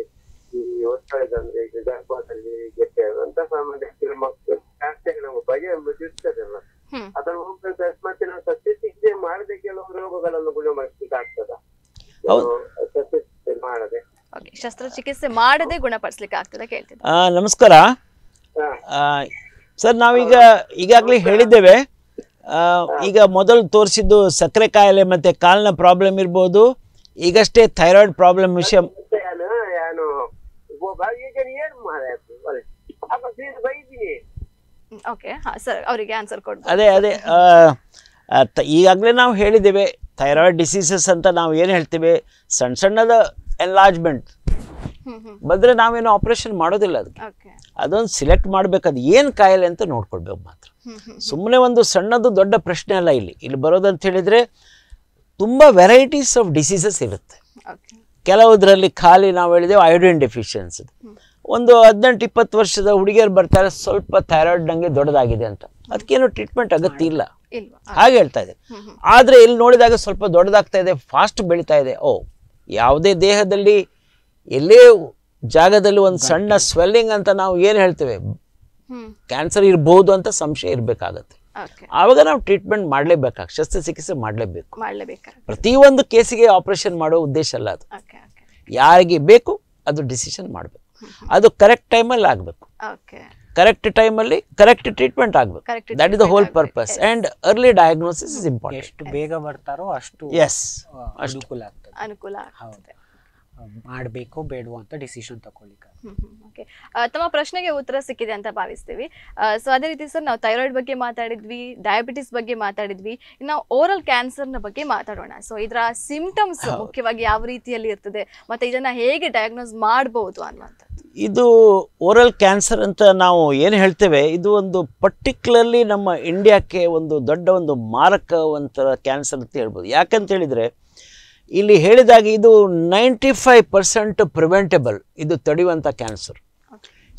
ಈ ಒತ್ತಡದಂದ್ರೆ ಈಗ ಗರ್ಭದಲ್ಲಿ ಗೆಡ್ಡೆ ಆಗುದು ಅಂತ ಸಾಮಾನ್ಯ ಮಕ್ಕಳು ಭಯ ಎಂಬುದು ಇರ್ತದೆ ಅಲ್ಲ ಅದನ್ನು ಹೋಗ್ತದೆ ಮತ್ತೆ ನಾವು ಸಸ್ಯ ಚಿಕಿತ್ಸೆ ಮಾಡದೆ ಕೆಲವು ರೋಗಗಳನ್ನು ಗುಣಪಡಿಸ್ಲಿಕ್ಕೆ ಆಗ್ತದ ಸಸ್ಯ ಚಿಕಿತ್ಸೆ ಮಾಡದೆ ಶಸ್ತ್ರಚಿಕಿತ್ಸೆ ಮಾಡದೆ ಗುಣಪಡಿಸ್ಲಿಕ್ಕೆ ಆಗ್ತದೆ ನಮಸ್ಕಾರ ಸರ್ ನಾವೀಗ ಈಗಾಗಲೇ ಹೇಳಿದ್ದೇವೆ ಈಗ ಮೊದಲು ತೋರಿಸಿದ್ದು ಸಕ್ಕರೆ ಕಾಯಿಲೆ ಮತ್ತೆ ಕಾಲಿನ ಪ್ರಾಬ್ಲಮ್ ಇರ್ಬೋದು ಈಗಷ್ಟೇ ಥೈರಾಯ್ಡ್ ಪ್ರಾಬ್ಲಮ್ ವಿಷಯ ಅದೇ ಅದೇ ಈಗಾಗಲೇ ನಾವು ಹೇಳಿದ್ದೇವೆ ಥೈರಾಯ್ಡ್ ಡಿಸೀಸಸ್ ಅಂತ ನಾವು ಏನು ಹೇಳ್ತೇವೆ ಸಣ್ಣ ಸಣ್ಣದ ಎನ್ಲಾರ್ಜ್ಮೆಂಟ್ ಬಂದ್ರೆ ನಾವೇನು ಆಪರೇಷನ್ ಮಾಡೋದಿಲ್ಲ ಅದಕ್ಕೆ ಅದೊಂದು ಸಿಲೆಕ್ಟ್ ಮಾಡ್ಬೇಕು ಅದು ಏನು ಕಾಯಿಲೆ ಅಂತ ನೋಡ್ಕೊಳ್ಬೇಕು ಮಾತ್ರ ಸುಮ್ಮನೆ ಒಂದು ಸಣ್ಣದು ದೊಡ್ಡ ಪ್ರಶ್ನೆ ಅಲ್ಲ ಇಲ್ಲಿ ಇಲ್ಲಿ ಬರೋದಂತ ಹೇಳಿದ್ರೆ ತುಂಬ ವೆರೈಟೀಸ್ ಆಫ್ ಡಿಸೀಸಸ್ ಇರುತ್ತೆ ಕೆಲವುದರಲ್ಲಿ ಖಾಲಿ ನಾವು ಹೇಳಿದೆವು ಐಡಿನ್ ಡೆಫಿಷಿಯನ್ಸಿ ಒಂದು ಹದಿನೆಂಟು ಇಪ್ಪತ್ತು ವರ್ಷದ ಹುಡುಗಿಯರು ಬರ್ತಾರೆ ಸ್ವಲ್ಪ ಥೈರಾಯ್ಡ್ ನಂಗೆ ದೊಡ್ಡದಾಗಿದೆ ಅಂತ ಅದಕ್ಕೇನು ಟ್ರೀಟ್ಮೆಂಟ್ ಅಗತ್ಯ ಇಲ್ಲ ಹಾಗೆ ಹೇಳ್ತಾ ಇದೆ ಆದರೆ ಇಲ್ಲಿ ನೋಡಿದಾಗ ಸ್ವಲ್ಪ ದೊಡ್ಡದಾಗ್ತಾ ಇದೆ ಫಾಸ್ಟ್ ಬೆಳೀತಾ ಇದೆ ಓ ಯಾವುದೇ ದೇಹದಲ್ಲಿ ಎಲ್ಲೇ ಜಾಗದಲ್ಲಿ ಒಂದು ಸಣ್ಣ ಸ್ವೆಲ್ಲಿಂಗ್ ಅಂತ ನಾವು ಏನು ಹೇಳ್ತೇವೆ ಕ್ಯಾನ್ಸರ್ ಇರಬಹುದು ಅಂತ ಸಂಶಯ ಇರಬೇಕಾಗತ್ತೆ ಆವಾಗ ನಾವು ಟ್ರೀಟ್ಮೆಂಟ್ ಮಾಡಲೇಬೇಕಾಗ ಶಸ್ತ್ರಚಿಕಿತ್ಸೆ ಮಾಡಲೇಬೇಕು ಪ್ರತಿಯೊಂದು ಕೇಸಿಗೆ ಆಪರೇಷನ್ ಮಾಡೋ ಉದ್ದೇಶ ಅಲ್ಲ ಅದು ಯಾರಿಗೆ ಬೇಕು ಅದು ಡಿಸಿಷನ್ ಮಾಡಬೇಕು ಅದು ಕರೆಕ್ಟ್ ಟೈಮಲ್ಲಿ ಆಗಬೇಕು ಕರೆಕ್ಟ್ ಟೈಮಲ್ಲಿ ಕರೆಕ್ಟ್ ಟ್ರೀಟ್ಮೆಂಟ್ ಆಗಬೇಕು that is the whole purpose and early diagnosis is important ಎಷ್ಟು ಬೇಗ ಬರ್ತಾರೋ ಅಷ್ಟು ಎಸ್ ಅನುಕೂಲ ಆಗ್ತದೆ ಅನುಕೂಲ ಆಗ್ತದೆ ಮಾಡಬೇಕು ಬೇಡವೋ ಅಂತ ಡಿಸಿಷನ್ ತಗೊಳ್ಳಿಕ್ಕೆ ಓಕೆ ತಮ್ಮ ಪ್ರಶ್ನೆಗೆ ಉತ್ತರ ಸಿಕ್ಕಿದೆ ಅಂತ ಭಾವಿಸ್ತೀವಿ ಸೊ ಅದೇ ರೀತಿ ಸರ್ ನಾವು ಥೈರಾಯ್ಡ್ ಬಗ್ಗೆ ಮಾತಾಡಿದ್ವಿ ಡಯಾಬಿಟಿಸ್ ಬಗ್ಗೆ ಮಾತಾಡಿದ್ವಿ ಇನ್ನು ಓರಲ್ ಕ್ಯಾನ್ಸರ್ನ ಬಗ್ಗೆ ಮಾತಾಡೋಣ ಸೊ ಇದರ ಸಿಂಪ್ಟಮ್ಸ್ ಮುಖ್ಯವಾಗಿ ಯಾವ ರೀತಿಯಲ್ಲಿ ಇರ್ತದೆ ಮತ್ತು ಇದನ್ನು ಹೇಗೆ ಡಯಾಗ್ನೋಸ್ ಮಾಡ್ಬೋದು ಅನ್ನುವಂಥದ್ದು ಇದು ಓರಲ್ ಕ್ಯಾನ್ಸರ್ ಅಂತ ನಾವು ಏನು ಹೇಳ್ತೇವೆ ಇದು ಒಂದು ಪರ್ಟಿಕ್ಯುಲರ್ಲಿ ನಮ್ಮ ಇಂಡಿಯಾಕ್ಕೆ ಒಂದು ದೊಡ್ಡ ಒಂದು ಮಾರಕ ಒಂಥರ ಕ್ಯಾನ್ಸರ್ ಅಂತ ಹೇಳ್ಬೋದು ಯಾಕಂತೇಳಿದರೆ ಇಲ್ಲಿ ಹೇಳಿದಾಗ ಇದು ನೈಂಟಿ ಫೈವ್ ಪರ್ಸೆಂಟ್ ಪ್ರಿವೆಂಟೆಬಲ್ ಇದು ತಡೆಯುವಂಥ ಕ್ಯಾನ್ಸರ್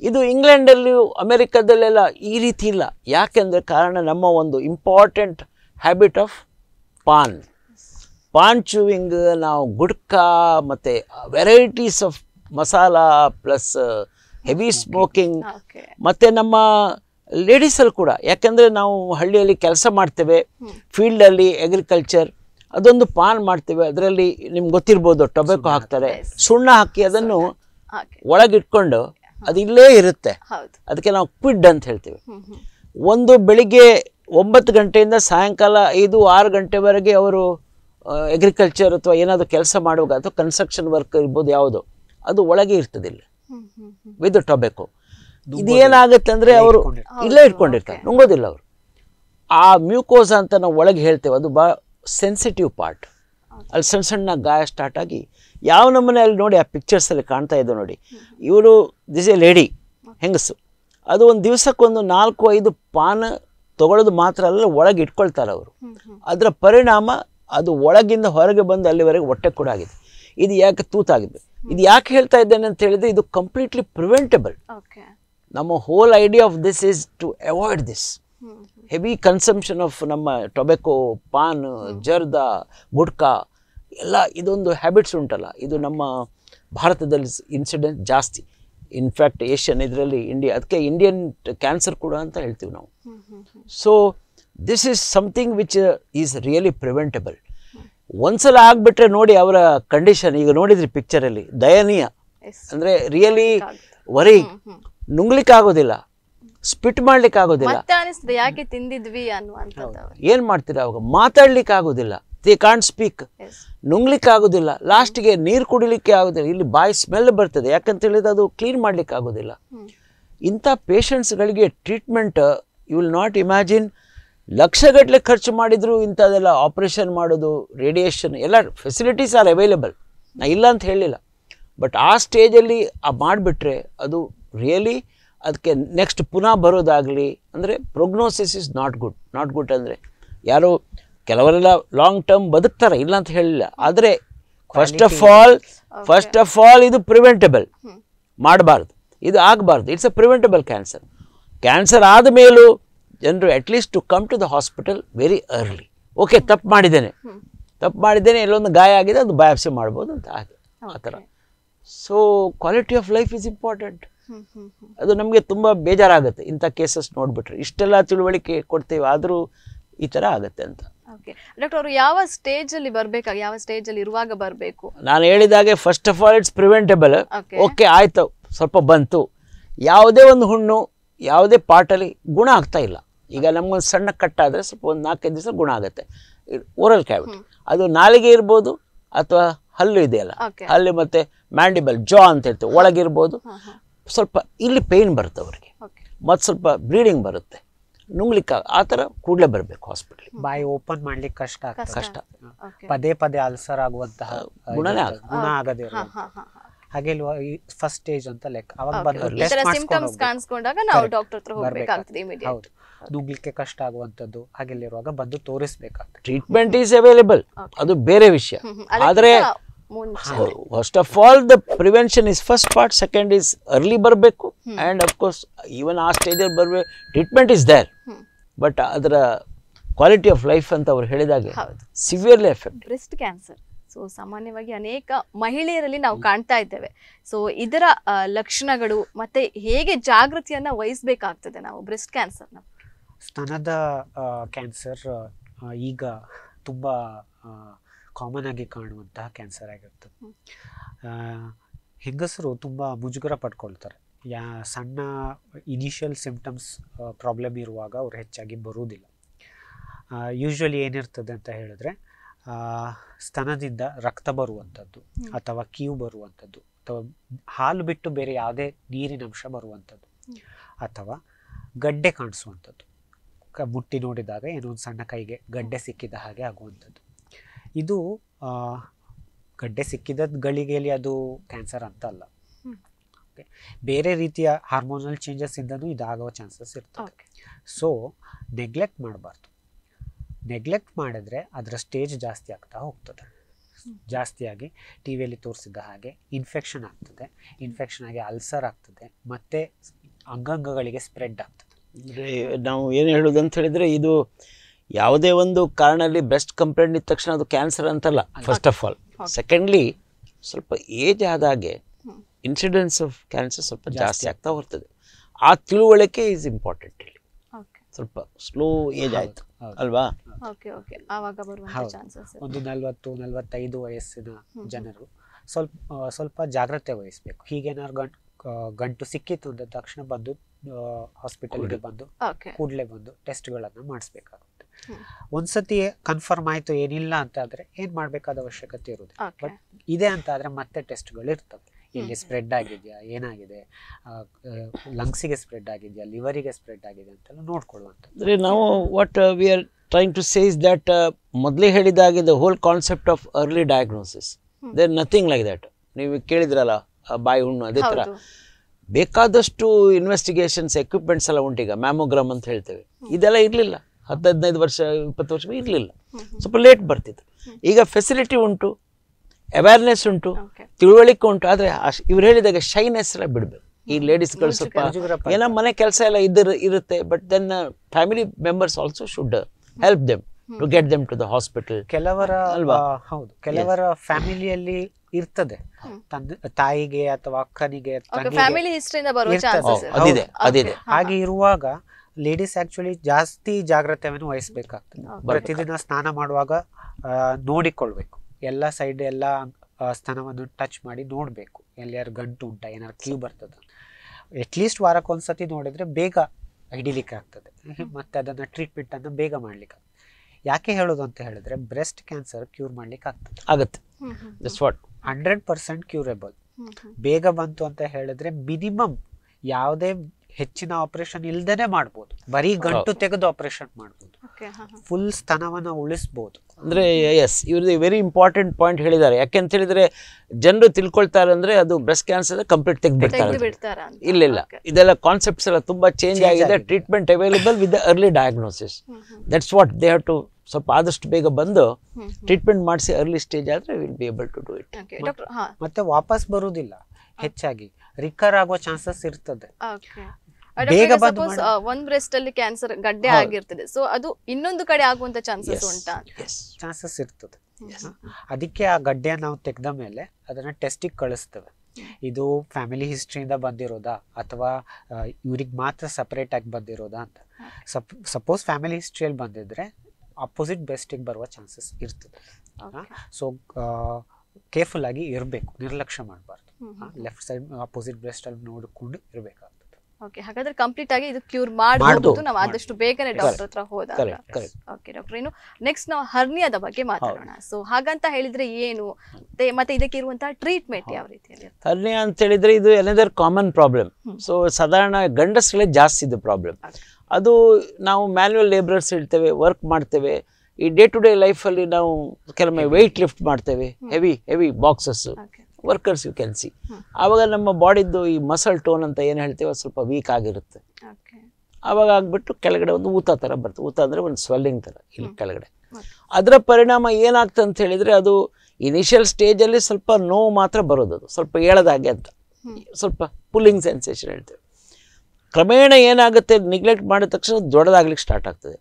ಇದು ಇಂಗ್ಲೆಂಡಲ್ಲಿಯೂ ಅಮೆರಿಕದಲ್ಲೆಲ್ಲ ಈ ರೀತಿ ಇಲ್ಲ ಯಾಕೆಂದರೆ ಕಾರಣ ನಮ್ಮ ಒಂದು important habit of paan paan chewing ನಾವು ಗುಡ್ಕ ಮತ್ತು varieties of masala plus heavy smoking ಮತ್ತು ನಮ್ಮ ಲೇಡೀಸಲ್ಲಿ ಕೂಡ ಯಾಕೆಂದರೆ ನಾವು ಹಳ್ಳಿಯಲ್ಲಿ ಕೆಲಸ ಮಾಡ್ತೇವೆ ಫೀಲ್ಡಲ್ಲಿ ಅಗ್ರಿಕಲ್ಚರ್ ಅದೊಂದು ಪಾನ್ ಮಾಡ್ತೇವೆ ಅದರಲ್ಲಿ ನಿಮ್ಗೆ ಗೊತ್ತಿರ್ಬೋದು ಟೊಬ್ಯಾಕೋ ಹಾಕ್ತಾರೆ ಸುಣ್ಣ ಹಾಕಿ ಅದನ್ನು ಒಳಗಿಟ್ಕೊಂಡು ಅದು ಇಲ್ಲೇ ಇರುತ್ತೆ ಅದಕ್ಕೆ ನಾವು ಕ್ವಿಡ್ ಅಂತ ಹೇಳ್ತೇವೆ ಒಂದು ಬೆಳಿಗ್ಗೆ ಒಂಬತ್ತು ಗಂಟೆಯಿಂದ ಸಾಯಂಕಾಲ ಐದು ಆರು ಗಂಟೆವರೆಗೆ ಅವರು ಅಗ್ರಿಕಲ್ಚರ್ ಅಥವಾ ಏನಾದರೂ ಕೆಲಸ ಮಾಡುವಾಗ ಅಥವಾ ಕನ್ಸ್ಟ್ರಕ್ಷನ್ ವರ್ಕ್ ಇರ್ಬೋದು ಯಾವುದು ಅದು ಒಳಗೆ ಇರ್ತದಿಲ್ಲ ವಿದ್ ಇದು ಇದೇನಾಗುತ್ತೆ ಅಂದರೆ ಅವರು ಇಲ್ಲೇ ಇಟ್ಕೊಂಡಿರ್ತಾರೆ ನುಂಗೋದಿಲ್ಲ ಅವರು ಆ ಮ್ಯೂಕೋಸ್ ಅಂತ ನಾವು ಒಳಗೆ ಹೇಳ್ತೇವೆ ಅದು ಬಾ ಸೆನ್ಸಿಟಿವ್ ಪಾರ್ಟ್ ಅಲ್ಲಿ ಸಣ್ಣ ಸಣ್ಣ ಗಾಯ ಸ್ಟಾರ್ಟ್ ಆಗಿ ಯಾವ ನಮ್ಮನೆ ಅಲ್ಲಿ ನೋಡಿ ಆ ಪಿಕ್ಚರ್ಸಲ್ಲಿ ಕಾಣ್ತಾ ಇದ್ದು ನೋಡಿ ಇವರು ದಿಸ್ ಎ ಲೇಡಿ ಹೆಂಗಸು ಅದು ಒಂದು ದಿವಸಕ್ಕೊಂದು ನಾಲ್ಕು ಐದು ಪಾನ ತಗೊಳ್ಳೋದು ಮಾತ್ರ ಅಲ್ಲ ಒಳಗೆ ಇಟ್ಕೊಳ್ತಾರೆ ಅವರು ಅದರ ಪರಿಣಾಮ ಅದು ಒಳಗಿಂದ ಹೊರಗೆ ಬಂದು ಅಲ್ಲಿವರೆಗೆ ಹೊಟ್ಟೆ ಕೂಡ ಆಗಿದೆ ಇದು ಯಾಕೆ ತೂತಾಗಿದೆ ಇದು ಯಾಕೆ ಹೇಳ್ತಾ ಇದ್ದೇನೆ ಅಂತ ಹೇಳಿದ್ರೆ ಇದು ಕಂಪ್ಲೀಟ್ಲಿ ಪ್ರಿವೆಂಟಬಲ್ ನಮ್ಮ whole idea of this is to avoid this heavy consumption of ನಮ್ಮ ಟೊಬೆಕೊ ಪಾನ್ ಜರ್ದ ಗುಡ್ಕಾ ಎಲ್ಲ ಇದೊಂದು ಹ್ಯಾಬಿಟ್ಸ್ ಉಂಟಲ್ಲ ಇದು ನಮ್ಮ ಭಾರತದಲ್ಲಿ ಇನ್ಸಿಡೆಂಟ್ ಜಾಸ್ತಿ ಇನ್ಫ್ಯಾಕ್ಟ್ ಏಷ್ಯನ್ ಇದರಲ್ಲಿ ಇಂಡಿಯಾ ಅದಕ್ಕೆ ಇಂಡಿಯನ್ ಕ್ಯಾನ್ಸರ್ ಕೂಡ ಅಂತ ಹೇಳ್ತೀವಿ ನಾವು so this is something which is really preventable ಒಂದ್ಸಲ ಆಗ್ಬಿಟ್ರೆ ನೋಡಿ ಅವರ ಕಂಡೀಷನ್ ಈಗ ನೋಡಿದ್ರಿ ಪಿಕ್ಚರ್ ಅಲ್ಲಿ ದಯನೀಯ ಅಂದ್ರೆ ರಿಯಲಿ ವರಿ ನುಂಗ್ಲಿಕ್ಕೆ ಆಗೋದಿಲ್ಲ ಸ್ಪಿಟ್ ಮಾಡ್ಲಿಕ್ಕೆ ಆಗೋದಿಲ್ಲ ಯಾಕೆ ತಿಂದಿದ್ವಿ ಏನ್ ಮಾಡ್ತೀರಾ ಅವಾಗ ಮಾತಾಡ್ಲಿಕ್ಕೆ ಆಗೋದಿಲ್ಲ ದೇ ಕಾಂಟ್ ಸ್ಪೀಕ್ ನುಂಗ್ಲಿಕ್ಕೆ ಆಗೋದಿಲ್ಲ ಲಾಸ್ಟ್ಗೆ ನೀರು ಕುಡಿಲಿಕ್ಕೆ ಆಗೋದಿಲ್ಲ ಇಲ್ಲಿ ಬಾಯಿ ಸ್ಮೆಲ್ ಬರ್ತದೆ ಯಾಕಂತ ಹೇಳಿದ್ರೆ ಅದು ಕ್ಲೀನ್ ಮಾಡ್ಲಿಕ್ಕೆ ಆಗೋದಿಲ್ಲ ಇಂಥ ಪೇಷಂಟ್ಸ್ಗಳಿಗೆ treatment you will not imagine ಲಕ್ಷಗಟ್ಟಲೆ ಖರ್ಚು ಮಾಡಿದರೂ ಇಂಥದ್ದೆಲ್ಲ ಆಪ್ರೇಷನ್ ಮಾಡೋದು ರೇಡಿಯೇಷನ್ ಎಲ್ಲ ಫೆಸಿಲಿಟೀಸ್ ಆರ್ ಅವೈಲೇಬಲ್ ನಾ ಇಲ್ಲ ಅಂತ ಹೇಳಿಲ್ಲ ಬಟ್ ಆ ಸ್ಟೇಜಲ್ಲಿ ಆ ಮಾಡಿಬಿಟ್ರೆ ಅದು ರಿಯಲಿ ಅದಕ್ಕೆ ನೆಕ್ಸ್ಟ್ ಪುನಃ ಬರೋದಾಗಲಿ ಅಂದರೆ prognosis is not good not good ಅಂದರೆ ಯಾರೋ ಕೆಲವರೆಲ್ಲ ಲಾಂಗ್ ಟರ್ಮ್ ಬದುಕ್ತಾರೆ ಇಲ್ಲ ಅಂತ ಹೇಳಿಲ್ಲ ಆದರೆ first of all first of all ಇದು ಪ್ರಿವೆಂಟಬಲ್ ಮಾಡಬಾರ್ದು ಇದು ಆಗಬಾರ್ದು it's a preventable cancer cancer ಆದ ಮೇಲೂ ಜನರು least to come to the hospital very early okay ತಪ್ಪು ಮಾಡಿದ್ದೇನೆ ತಪ್ಪು ಮಾಡಿದ್ದೇನೆ ಎಲ್ಲೊಂದು ಗಾಯ ಆಗಿದೆ ಅದು ಬಯಾಪ್ಸಿ ಮಾಡ್ಬೋದು ಅಂತ ಹಾಗೆ ಆ ಥರ so quality of life is important ಅದು ನಮಗೆ ತುಂಬ ಬೇಜಾರಾಗುತ್ತೆ ಇಂಥ ಕೇಸಸ್ ನೋಡಿಬಿಟ್ರೆ ಇಷ್ಟೆಲ್ಲ ತಿಳುವಳಿಕೆ ಕೊಡ್ತೇವೆ ಆದರೂ ಈ ಥರ ಆಗುತ್ತೆ ಅಂತ ಓಕೆ ಡಾಕ್ಟರ್ ಅವರು ಯಾವ ಸ್ಟೇಜಲ್ಲಿ ಬರಬೇಕಾಗಿ ಯಾವ ಸ್ಟೇಜಲ್ಲಿ ಇರುವಾಗ ಬರಬೇಕು ನಾನು ಹೇಳಿದಾಗೆ first of all it's preventable okay ಆಯ್ತು ಸ್ವಲ್ಪ ಬಂತು ಯಾವುದೇ ಒಂದು ಹುಣ್ಣು ಯಾವುದೇ ಪಾರ್ಟಲ್ಲಿ ಗುಣ ಆಗ್ತಾ ಇಲ್ಲ ಈಗ ನಮಗೊಂದು ಸಣ್ಣ ಕಟ್ಟಾದರೆ ಸ್ವಲ್ಪ ಒಂದು ನಾಲ್ಕೈದು ದಿವಸ ಗುಣ ಆಗುತ್ತೆ ಓರಲ್ ಕ್ಯಾವಿಟಿ ಅದು ನಾಲಿಗೆ ಇರ್ಬೋದು ಅಥವಾ ಹಲ್ಲು ಇದೆಯಲ್ಲ ಹಲ್ಲು ಮತ್ತು ಮ್ಯಾಂಡಿಬಲ್ ಜಾ ಅಂತ ಹೇಳ್ತೇವೆ ಒಳಗಿರ್ಬೋದು ಸ್ವಲ್ಪ ಇಲ್ಲಿ ಪೇಯ್ನ್ ಬರುತ್ತೆ ಅವರಿಗೆ ಮತ್ತು ಸ್ವಲ್ಪ ಬ್ಲೀಡಿಂಗ್ ಬರುತ್ತೆ ನುಂಗ್ಲಿಕ್ಕೆ ಆ ಥರ ಕೂಡಲೇ ಬರಬೇಕು ಹಾಸ್ಪಿಟ್ಲ್ ಬಾಯಿ ಓಪನ್ ಮಾಡ್ಲಿಕ್ಕೆ ಕಷ್ಟ ಕಷ್ಟ ಪದೇ ಪದೇ ಅಲ್ಸರ್ ಆಗುವಂತಹ ಗುಣನೇ ಗುಣ ಆಗದೆ ಹಾಗೆ ಫಸ್ಟ್ ಸ್ಟೇಜ್ ಅಂತ ಲೆಕ್ಕ ಅವಾಗ ಸಿಂಪ್ಟಮ್ಸ್ ಕಾಣಿಸ್ಕೊಂಡಾಗ ನಾವು ಡಾಕ್ಟರ್ ಹತ್ರ ಹೋಗಬೇಕಾಗ್ತದೆ ಇಮಿಡಿಯೇಟ್ ದೂಗ್ಲಿಕ್ಕೆ ಕಷ್ಟ ಆಗುವಂಥದ್ದು ಹಾಗೆಲ್ಲಿರುವಾಗ ಬಂದು ತೋರಿಸಬೇಕಾಗ್ತದೆ ಟ್ರೀಟ್ಮೆಂಟ್ ಈಸ್ ಅವೈಲೇಬಲ್ ಅದು ಬೇರೆ ವಿಷಯ ಆದರೆ first of all the prevention is first part second is early ಬರಬೇಕು ಆ್ಯಂಡ್ ಅಫ್ಕೋರ್ಸ್ ಈವನ್ ಆ ಸ್ಟೇಜಲ್ಲಿ ಬರಬೇಕು ಟ್ರೀಟ್ಮೆಂಟ್ ಇಸ್ ದೇರ್ ಬಟ್ ಅದರ ಕ್ವಾಲಿಟಿ ಆಫ್ ಲೈಫ್ ಅಂತ ಅವ್ರು ಹೇಳಿದಾಗ severely affect breast cancer so ಸಾಮಾನ್ಯವಾಗಿ ಅನೇಕ ಮಹಿಳೆಯರಲ್ಲಿ ನಾವು ಕಾಣ್ತಾ ಇದ್ದೇವೆ ಸೊ ಇದರ ಲಕ್ಷಣಗಳು ಮತ್ತೆ ಹೇಗೆ ಜಾಗೃತಿಯನ್ನ ವಹಿಸಬೇಕಾಗ್ತದೆ ನಾವು ಬ್ರೆಸ್ಟ್ ಕ್ಯಾನ್ಸರ್ನ ಸ್ತನದ ಕ್ಯಾನ್ಸರ್ ಈಗ ತುಂಬ ಕಾಮನ್ ಆಗಿ ಕಾಣುವಂತಹ ಕ್ಯಾನ್ಸರ್ ಆಗಿರ್ತದೆ ಹೆಂಗಸರು ತುಂಬ ಮುಜುಗರ ಪಡ್ಕೊಳ್ತಾರೆ ಯಾ ಸಣ್ಣ ಇನಿಷಿಯಲ್ ಸಿಂಪ್ಟಮ್ಸ್ ಪ್ರಾಬ್ಲಮ್ ಇರುವಾಗ ಅವ್ರು ಹೆಚ್ಚಾಗಿ ಬರುವುದಿಲ್ಲ ಯೂಶ್ವಲಿ ಏನಿರ್ತದೆ ಅಂತ ಹೇಳಿದ್ರೆ ಸ್ತನದಿಂದ ರಕ್ತ ಬರುವಂಥದ್ದು ಅಥವಾ ಕೀವು ಬರುವಂಥದ್ದು ಅಥವಾ ಹಾಲು ಬಿಟ್ಟು ಬೇರೆ ಯಾವುದೇ ನೀರಿನ ಅಂಶ ಬರುವಂಥದ್ದು ಅಥವಾ ಗಡ್ಡೆ ಕಾಣಿಸುವಂಥದ್ದು ಮುಟ್ಟಿ ನೋಡಿದಾಗ ಏನೋ ಒಂದು ಸಣ್ಣ ಕೈಗೆ ಗಡ್ಡೆ ಸಿಕ್ಕಿದ ಹಾಗೆ ಆಗುವಂಥದ್ದು ಇದು ಗಡ್ಡೆ ಸಿಕ್ಕಿದ ಗಳಿಗೆಯಲ್ಲಿ ಅದು ಕ್ಯಾನ್ಸರ್ ಅಂತ ಅಲ್ಲ ಓಕೆ ಬೇರೆ ರೀತಿಯ ಹಾರ್ಮೋನಲ್ ಚೇಂಜಸ್ ಇಂದನೂ ಇದಾಗುವ ಚಾನ್ಸಸ್ ಇರ್ತದೆ ಸೊ ನೆಗ್ಲೆಕ್ಟ್ ಮಾಡಬಾರ್ದು ನೆಗ್ಲೆಕ್ಟ್ ಮಾಡಿದ್ರೆ ಅದರ ಸ್ಟೇಜ್ ಜಾಸ್ತಿ ಆಗ್ತಾ ಹೋಗ್ತದೆ ಜಾಸ್ತಿಯಾಗಿ ಟಿ ವಿಯಲ್ಲಿ ತೋರಿಸಿದ ಹಾಗೆ ಇನ್ಫೆಕ್ಷನ್ ಆಗ್ತದೆ ಇನ್ಫೆಕ್ಷನ್ ಆಗಿ ಅಲ್ಸರ್ ಆಗ್ತದೆ ಮತ್ತು ಅಂಗಾಂಗಗಳಿಗೆ ಸ್ಪ್ರೆಡ್ ಆಗ್ತದೆ ನಾವು ಏನು ಹೇಳೋದು ಅಂತ ಹೇಳಿದರೆ ಇದು ಯಾವುದೇ ಒಂದು ಕಾರಣಲ್ಲಿ ಬೆಸ್ಟ್ ಕಂಪ್ಲೇಂಟ್ ಇದ್ದ ತಕ್ಷಣ ಅದು ಕ್ಯಾನ್ಸರ್ ಅಂತಲ್ಲ ಫಸ್ಟ್ ಆಫ್ ಆಲ್ ಸೆಕೆಂಡ್ಲಿ ಸ್ವಲ್ಪ ಏಜ್ ಆದಾಗೆ ಇನ್ಸಿಡೆನ್ಸ್ ಆಫ್ ಕ್ಯಾನ್ಸರ್ ಸ್ವಲ್ಪ ಜಾಸ್ತಿ ಆಗ್ತಾ ಬರ್ತದೆ ಆ ತಿಳುವಳಿಕೆ ಈಸ್ ಇಂಪಾರ್ಟೆಂಟ್ ಇಲ್ಲಿ ಸ್ವಲ್ಪ ಸ್ಲೋ ಏಜ್ ಆಯ್ತು ಅಲ್ವಾ ಒಂದು ನಲ್ವತ್ತು ನಲ್ವತ್ತೈದು ವಯಸ್ಸಿನ ಜನರು ಸ್ವಲ್ಪ ಸ್ವಲ್ಪ ಜಾಗ್ರತೆ ವಹಿಸಬೇಕು ಹೀಗೇನಾದ್ರು ಗಂಟು ಗಂಟು ಸಿಕ್ಕಿತ್ತು ಅಂದ ತಕ್ಷಣ ಬಂದು ಹಾಸ್ಪಿಟಲ್ಗೆ ಬಂದು ಕೂಡಲೇ ಬಂದು ಟೆಸ್ಟ್ಗಳನ್ನು ಮಾಡಿಸ್ಬೇಕಾಗುತ್ತೆ ಒಂದ್ಸತಿ ಕನ್ಫರ್ಮ್ ಆಯಿತು ಏನಿಲ್ಲ ಅಂತ ಆದರೆ ಏನು ಮಾಡಬೇಕಾದ ಅವಶ್ಯಕತೆ ಇರುತ್ತೆ ಬಟ್ ಇದೆ ಅಂತ ಆದರೆ ಮತ್ತೆ ಟೆಸ್ಟ್ಗಳು ಇರ್ತವೆ ಇಲ್ಲಿ ಸ್ಪ್ರೆಡ್ ಆಗಿದೆಯಾ ಏನಾಗಿದೆ ಲಂಗ್ಸಿಗೆ ಸ್ಪ್ರೆಡ್ ಆಗಿದೆಯಾ ಲಿವರಿಗೆ ಸ್ಪ್ರೆಡ್ ಆಗಿದೆ ಅಂತೆಲ್ಲ ನೋಡ್ಕೊಳ್ಳುವಂಥದ್ದು ನಾವು what we are trying to says that ಮೊದಲೇ ಹೇಳಿದಾಗಿದೆ whole concept of early diagnosis there nothing like that ನೀವು ಕೇಳಿದ್ರಲ್ಲ ಬಾಯಿ ಹುಣ್ಣು ಅದೇ ತರ ಬೇಕಾದಷ್ಟು ಇನ್ವೆಸ್ಟಿಗೇಷನ್ಸ್ ಎಕ್ವಿಪ್ಮೆಂಟ್ಸ್ ಎಲ್ಲ ಈಗ ಮ್ಯಾಮೋಗ್ರಾಮ್ ಅಂತ ಹೇಳ್ತೇವೆ ಇದೆಲ್ಲ ಇರಲಿಲ್ಲ ಹತ್ತು ಹದಿನೈದು ವರ್ಷ ಇಪ್ಪತ್ತು ವರ್ಷ ಇರಲಿಲ್ಲ ಸ್ವಲ್ಪ ಲೇಟ್ ಬರ್ತಿತ್ತು ಈಗ ಫೆಸಿಲಿಟಿ ಉಂಟು ಅವೇರ್ನೆಸ್ ಉಂಟು ತಿಳುವಳಿಕೆ ಉಂಟು ಆದ್ರೆ ಇವ್ರು ಹೇಳಿದಾಗ ಶೈನೆಸ್ ಎಲ್ಲ ಬಿಡ್ಬೇಕು ಈ ಲೇಡೀಸ್ಗಳು ಸ್ವಲ್ಪ ಏನೋ ಮನೆ ಕೆಲಸ ಎಲ್ಲ ಇದ್ರ ಇರುತ್ತೆ but then family members also should help them to get them to the hospital ಕೆಲವರ ಅಲ್ವಾ ಹೌದು ಕೆಲವರ ಫ್ಯಾಮಿಲಿಯಲ್ಲಿ ಇರ್ತದೆ ತಂದೆ ತಾಯಿಗೆ ಅಥವಾ ಅಕ್ಕನಿಗೆ ಅದಿದೆ ಹಾಗೆ ಇರುವಾಗ ಲೇಡೀಸ್ ಆಕ್ಚುಲಿ ಜಾಸ್ತಿ ಜಾಗ್ರತೆಯನ್ನು ವಹಿಸ್ಬೇಕಾಗ್ತದೆ ಪ್ರತಿದಿನ ಸ್ನಾನ ಮಾಡುವಾಗ ನೋಡಿಕೊಳ್ಬೇಕು ಎಲ್ಲ ಸೈಡ್ ಎಲ್ಲ ಸ್ಥಾನವನ್ನು ಟಚ್ ಮಾಡಿ ನೋಡಬೇಕು ಎಲ್ಲಿಯಾರು ಗಂಟು ಉಂಟಾ ಏನಾರು ಕ್ಯೂ ಬರ್ತದ ಅಟ್ಲೀಸ್ಟ್ ವಾರಕ್ಕೆ ಒಂದ್ಸತಿ ನೋಡಿದ್ರೆ ಬೇಗ ಹಿಡಿಲಿಕ್ಕೆ ಆಗ್ತದೆ <laughs> ಮತ್ತೆ ಅದನ್ನು ಅನ್ನು ಬೇಗ ಮಾಡ್ಲಿಕ್ಕೆ ಯಾಕೆ ಹೇಳೋದು ಅಂತ ಹೇಳಿದ್ರೆ ಬ್ರೆಸ್ಟ್ ಕ್ಯಾನ್ಸರ್ ಕ್ಯೂರ್ ಮಾಡ್ಲಿಕ್ಕೆ ಆಗ್ತದೆ ಆಗುತ್ತೆ ವಾಟ್ ಹಂಡ್ರೆಡ್ ಪರ್ಸೆಂಟ್ ಕ್ಯೂರೇಬಲ್ ಬೇಗ ಬಂತು ಅಂತ ಹೇಳಿದ್ರೆ ಮಿನಿಮಮ್ ಯಾವುದೇ ಹೆಚ್ಚಿನ ಆಪರೇಷನ್ ಇಲ್ದೇನೆ ಮಾಡ್ಬೋದು ಬರೀ ಗಂಟು ತೆಗೆದು ಆಪರೇಷನ್ ಮಾಡ್ಬೋದು ಫುಲ್ ಸ್ತನವನ್ನ ಉಳಿಸ್ಬೋದು ಅಂದ್ರೆ ಎಸ್ ಇವ್ರದ್ದು ವೆರಿ ಇಂಪಾರ್ಟೆಂಟ್ ಪಾಯಿಂಟ್ ಹೇಳಿದ್ದಾರೆ ಯಾಕೆಂತ ಹೇಳಿದ್ರೆ ಜನರು ತಿಳ್ಕೊಳ್ತಾರೆ ಅಂದ್ರೆ ಅದು ಬ್ರೆಸ್ಟ್ ಕ್ಯಾನ್ಸರ್ ಕಂಪ್ಲೀಟ್ ತೆಗೆದ್ಬಿಡ್ತಾರೆ ಇಲ್ಲ ಇಲ್ಲ ಇದೆಲ್ಲ ಕಾನ್ಸೆಪ್ಟ್ಸ್ ಎಲ್ಲ ತುಂಬಾ ಚೇಂಜ್ ಆಗಿದೆ treatment available with early diagnosis that's what they have to ಸ್ವಲ್ಪ ಆದಷ್ಟು ಬೇಗ ಬಂದು ಟ್ರೀಟ್ಮೆಂಟ್ ಮಾಡಿಸಿ ಅರ್ಲಿ ಸ್ಟೇಜ್ ಆದರೆ will be able to do it ಮತ್ತೆ ವಾಪಸ್ ಬರುವುದಿಲ್ಲ ಹೆಚ್ಚಾಗಿ ರಿಕರ್ ಆಗುವ ಚಾನ್ಸಸ್ ಇರ್ತದೆ ಬೇಗ ಸಪೋಸ್ ಒಂದ್ ಬ್ರೆಸ್ಟ್ ಅಲ್ಲಿ ಕ್ಯಾನ್ಸರ್ ಗಡ್ಡೆ ಆಗಿರ್ತದೆ ಸೊ ಅದು ಇನ್ನೊಂದು ಕಡೆ ಆಗುವಂತ ಚಾನ್ಸಸ್ ಉಂಟಾ ಚಾನ್ಸಸ್ ಇರ್ತದೆ ಅದಕ್ಕೆ ಆ ಗಡ್ಡೆ ನಾವು ತೆಗೆದ ಮೇಲೆ ಅದನ್ನ ಟೆಸ್ಟಿಗೆ ಕಳಿಸ್ತೇವೆ ಇದು ಫ್ಯಾಮಿಲಿ ಹಿಸ್ಟ್ರಿಯಿಂದ ಬಂದಿರೋದಾ ಅಥವಾ ಇವ್ರಿಗೆ ಮಾತ್ರ ಸಪ್ರೇಟ್ ಆಗಿ ಬಂದಿರೋದಾ ಅಂತ ಸಪ್ ಸಪೋಸ್ ಫ್ಯಾಮಿಲಿ ಹಿಸ್ಟ್ರಿಯಲ್ಲಿ ಬಂದಿದ್ರೆ ಅಪೋಸಿಟ್ ಬೆಸ್ಟಿಗೆ ಬರುವ ಚಾನ್ಸಸ್ ಇರ್ತದೆ ಸೊ ಕೇರ್ಫುಲ್ ಆಗಿ ಇರಬೇಕು ನಿರ್ಲಕ್ಷ್ಯ ಮಾಡಬಾರ್ದು ಲೆಫ್ಟ್ ಸೈಡ್ ಅಪೋಸಿಟ್ ಬ್ರೆಸ್ಟ್ ಅಲ್ಲಿ ನೋಡಿಕೊಂಡು ಇರಬೇಕಾಗ್ತದೆ ಓಕೆ ಹಾಗಾದ್ರೆ ಕಂಪ್ಲೀಟ್ ಆಗಿ ಇದು ಕ್ಯೂರ್ ಮಾಡಬಹುದು ನಾವು ಆದಷ್ಟು ಬೇಗನೆ ಡಾಕ್ಟರ್ ಹತ್ರ ಹೋದಾಗ ಓಕೆ ಡಾಕ್ಟರ್ ಇನ್ನು ನೆಕ್ಸ್ಟ್ ನಾವು ಹರ್ನಿಯಾದ ಬಗ್ಗೆ ಮಾತಾಡೋಣ ಸೊ ಹಾಗಂತ ಹೇಳಿದ್ರೆ ಏನು ಮತ್ತೆ ಇದಕ್ಕೆ ಇರುವಂತಹ ಟ್ರೀಟ್ಮೆಂಟ್ ಯಾವ ರೀತಿಯಲ್ಲಿ ಹರ್ನಿಯಾ ಅಂತ ಹೇಳಿದ್ರೆ ಇದು ಎನದರ್ ಕಾಮನ್ ಪ್ರಾಬ್ಲಮ್ ಸೊ ಸಾಧಾರಣ ಗಂಡಸ್ಗಳೇ ಜಾಸ್ತಿ ಇದು ಪ್ರಾಬ್ಲಮ್ ಅದು ನಾವು ಮ್ಯಾನ್ಯುವಲ್ ಲೇಬರರ್ಸ್ ಹೇಳ್ತೇವೆ ವರ್ಕ್ ಮಾಡ್ತೇವೆ ಈ ಡೇ ಟು ಡೇ ಲೈಫಲ್ಲಿ ನಾವು ಕೆಲವೊಮ್ಮೆ ವೆಯ್ಟ್ ಲಿಫ್ಟ್ ಮಾಡ್ತೇವೆ heavy heavy boxes workers you can see ಆವಾಗ ನಮ್ಮ ಬಾಡಿದ್ದು ಈ ಮಸಲ್ ಟೋನ್ ಅಂತ ಏನು ಹೇಳ್ತೇವೆ ಅದು ಸ್ವಲ್ಪ ವೀಕ್ ಆಗಿರುತ್ತೆ ಆವಾಗ ಆಗಿಬಿಟ್ಟು ಕೆಳಗಡೆ ಒಂದು ಊತ ಥರ ಬರ್ತದೆ ಊತ ಅಂದರೆ ಒಂದು ಸ್ವೆಲ್ಲಿಂಗ್ ಥರ ಇಲ್ಲಿ ಕೆಳಗಡೆ ಅದರ ಪರಿಣಾಮ ಏನಾಗ್ತದೆ ಅಂತ ಹೇಳಿದರೆ ಅದು ಇನಿಷಿಯಲ್ ಸ್ಟೇಜಲ್ಲಿ ಸ್ವಲ್ಪ ನೋವು ಮಾತ್ರ ಬರೋದು ಅದು ಸ್ವಲ್ಪ ಹೇಳದಾಗೆ ಅಂತ ಸ್ವಲ್ಪ ಪುಲ್ಲಿಂಗ್ ಸೆನ್ಸೇಷನ್ ಹೇಳ್ತೇವೆ ಕ್ರಮೇಣ ಏನಾಗುತ್ತೆ ನಿಗ್ಲೆಕ್ಟ್ ಮಾಡಿದ ತಕ್ಷಣ ದೊಡ್ಡದಾಗ್ಲಿಕ್ಕೆ ಸ್ಟಾರ್ಟ್ ಆಗ್ತದೆ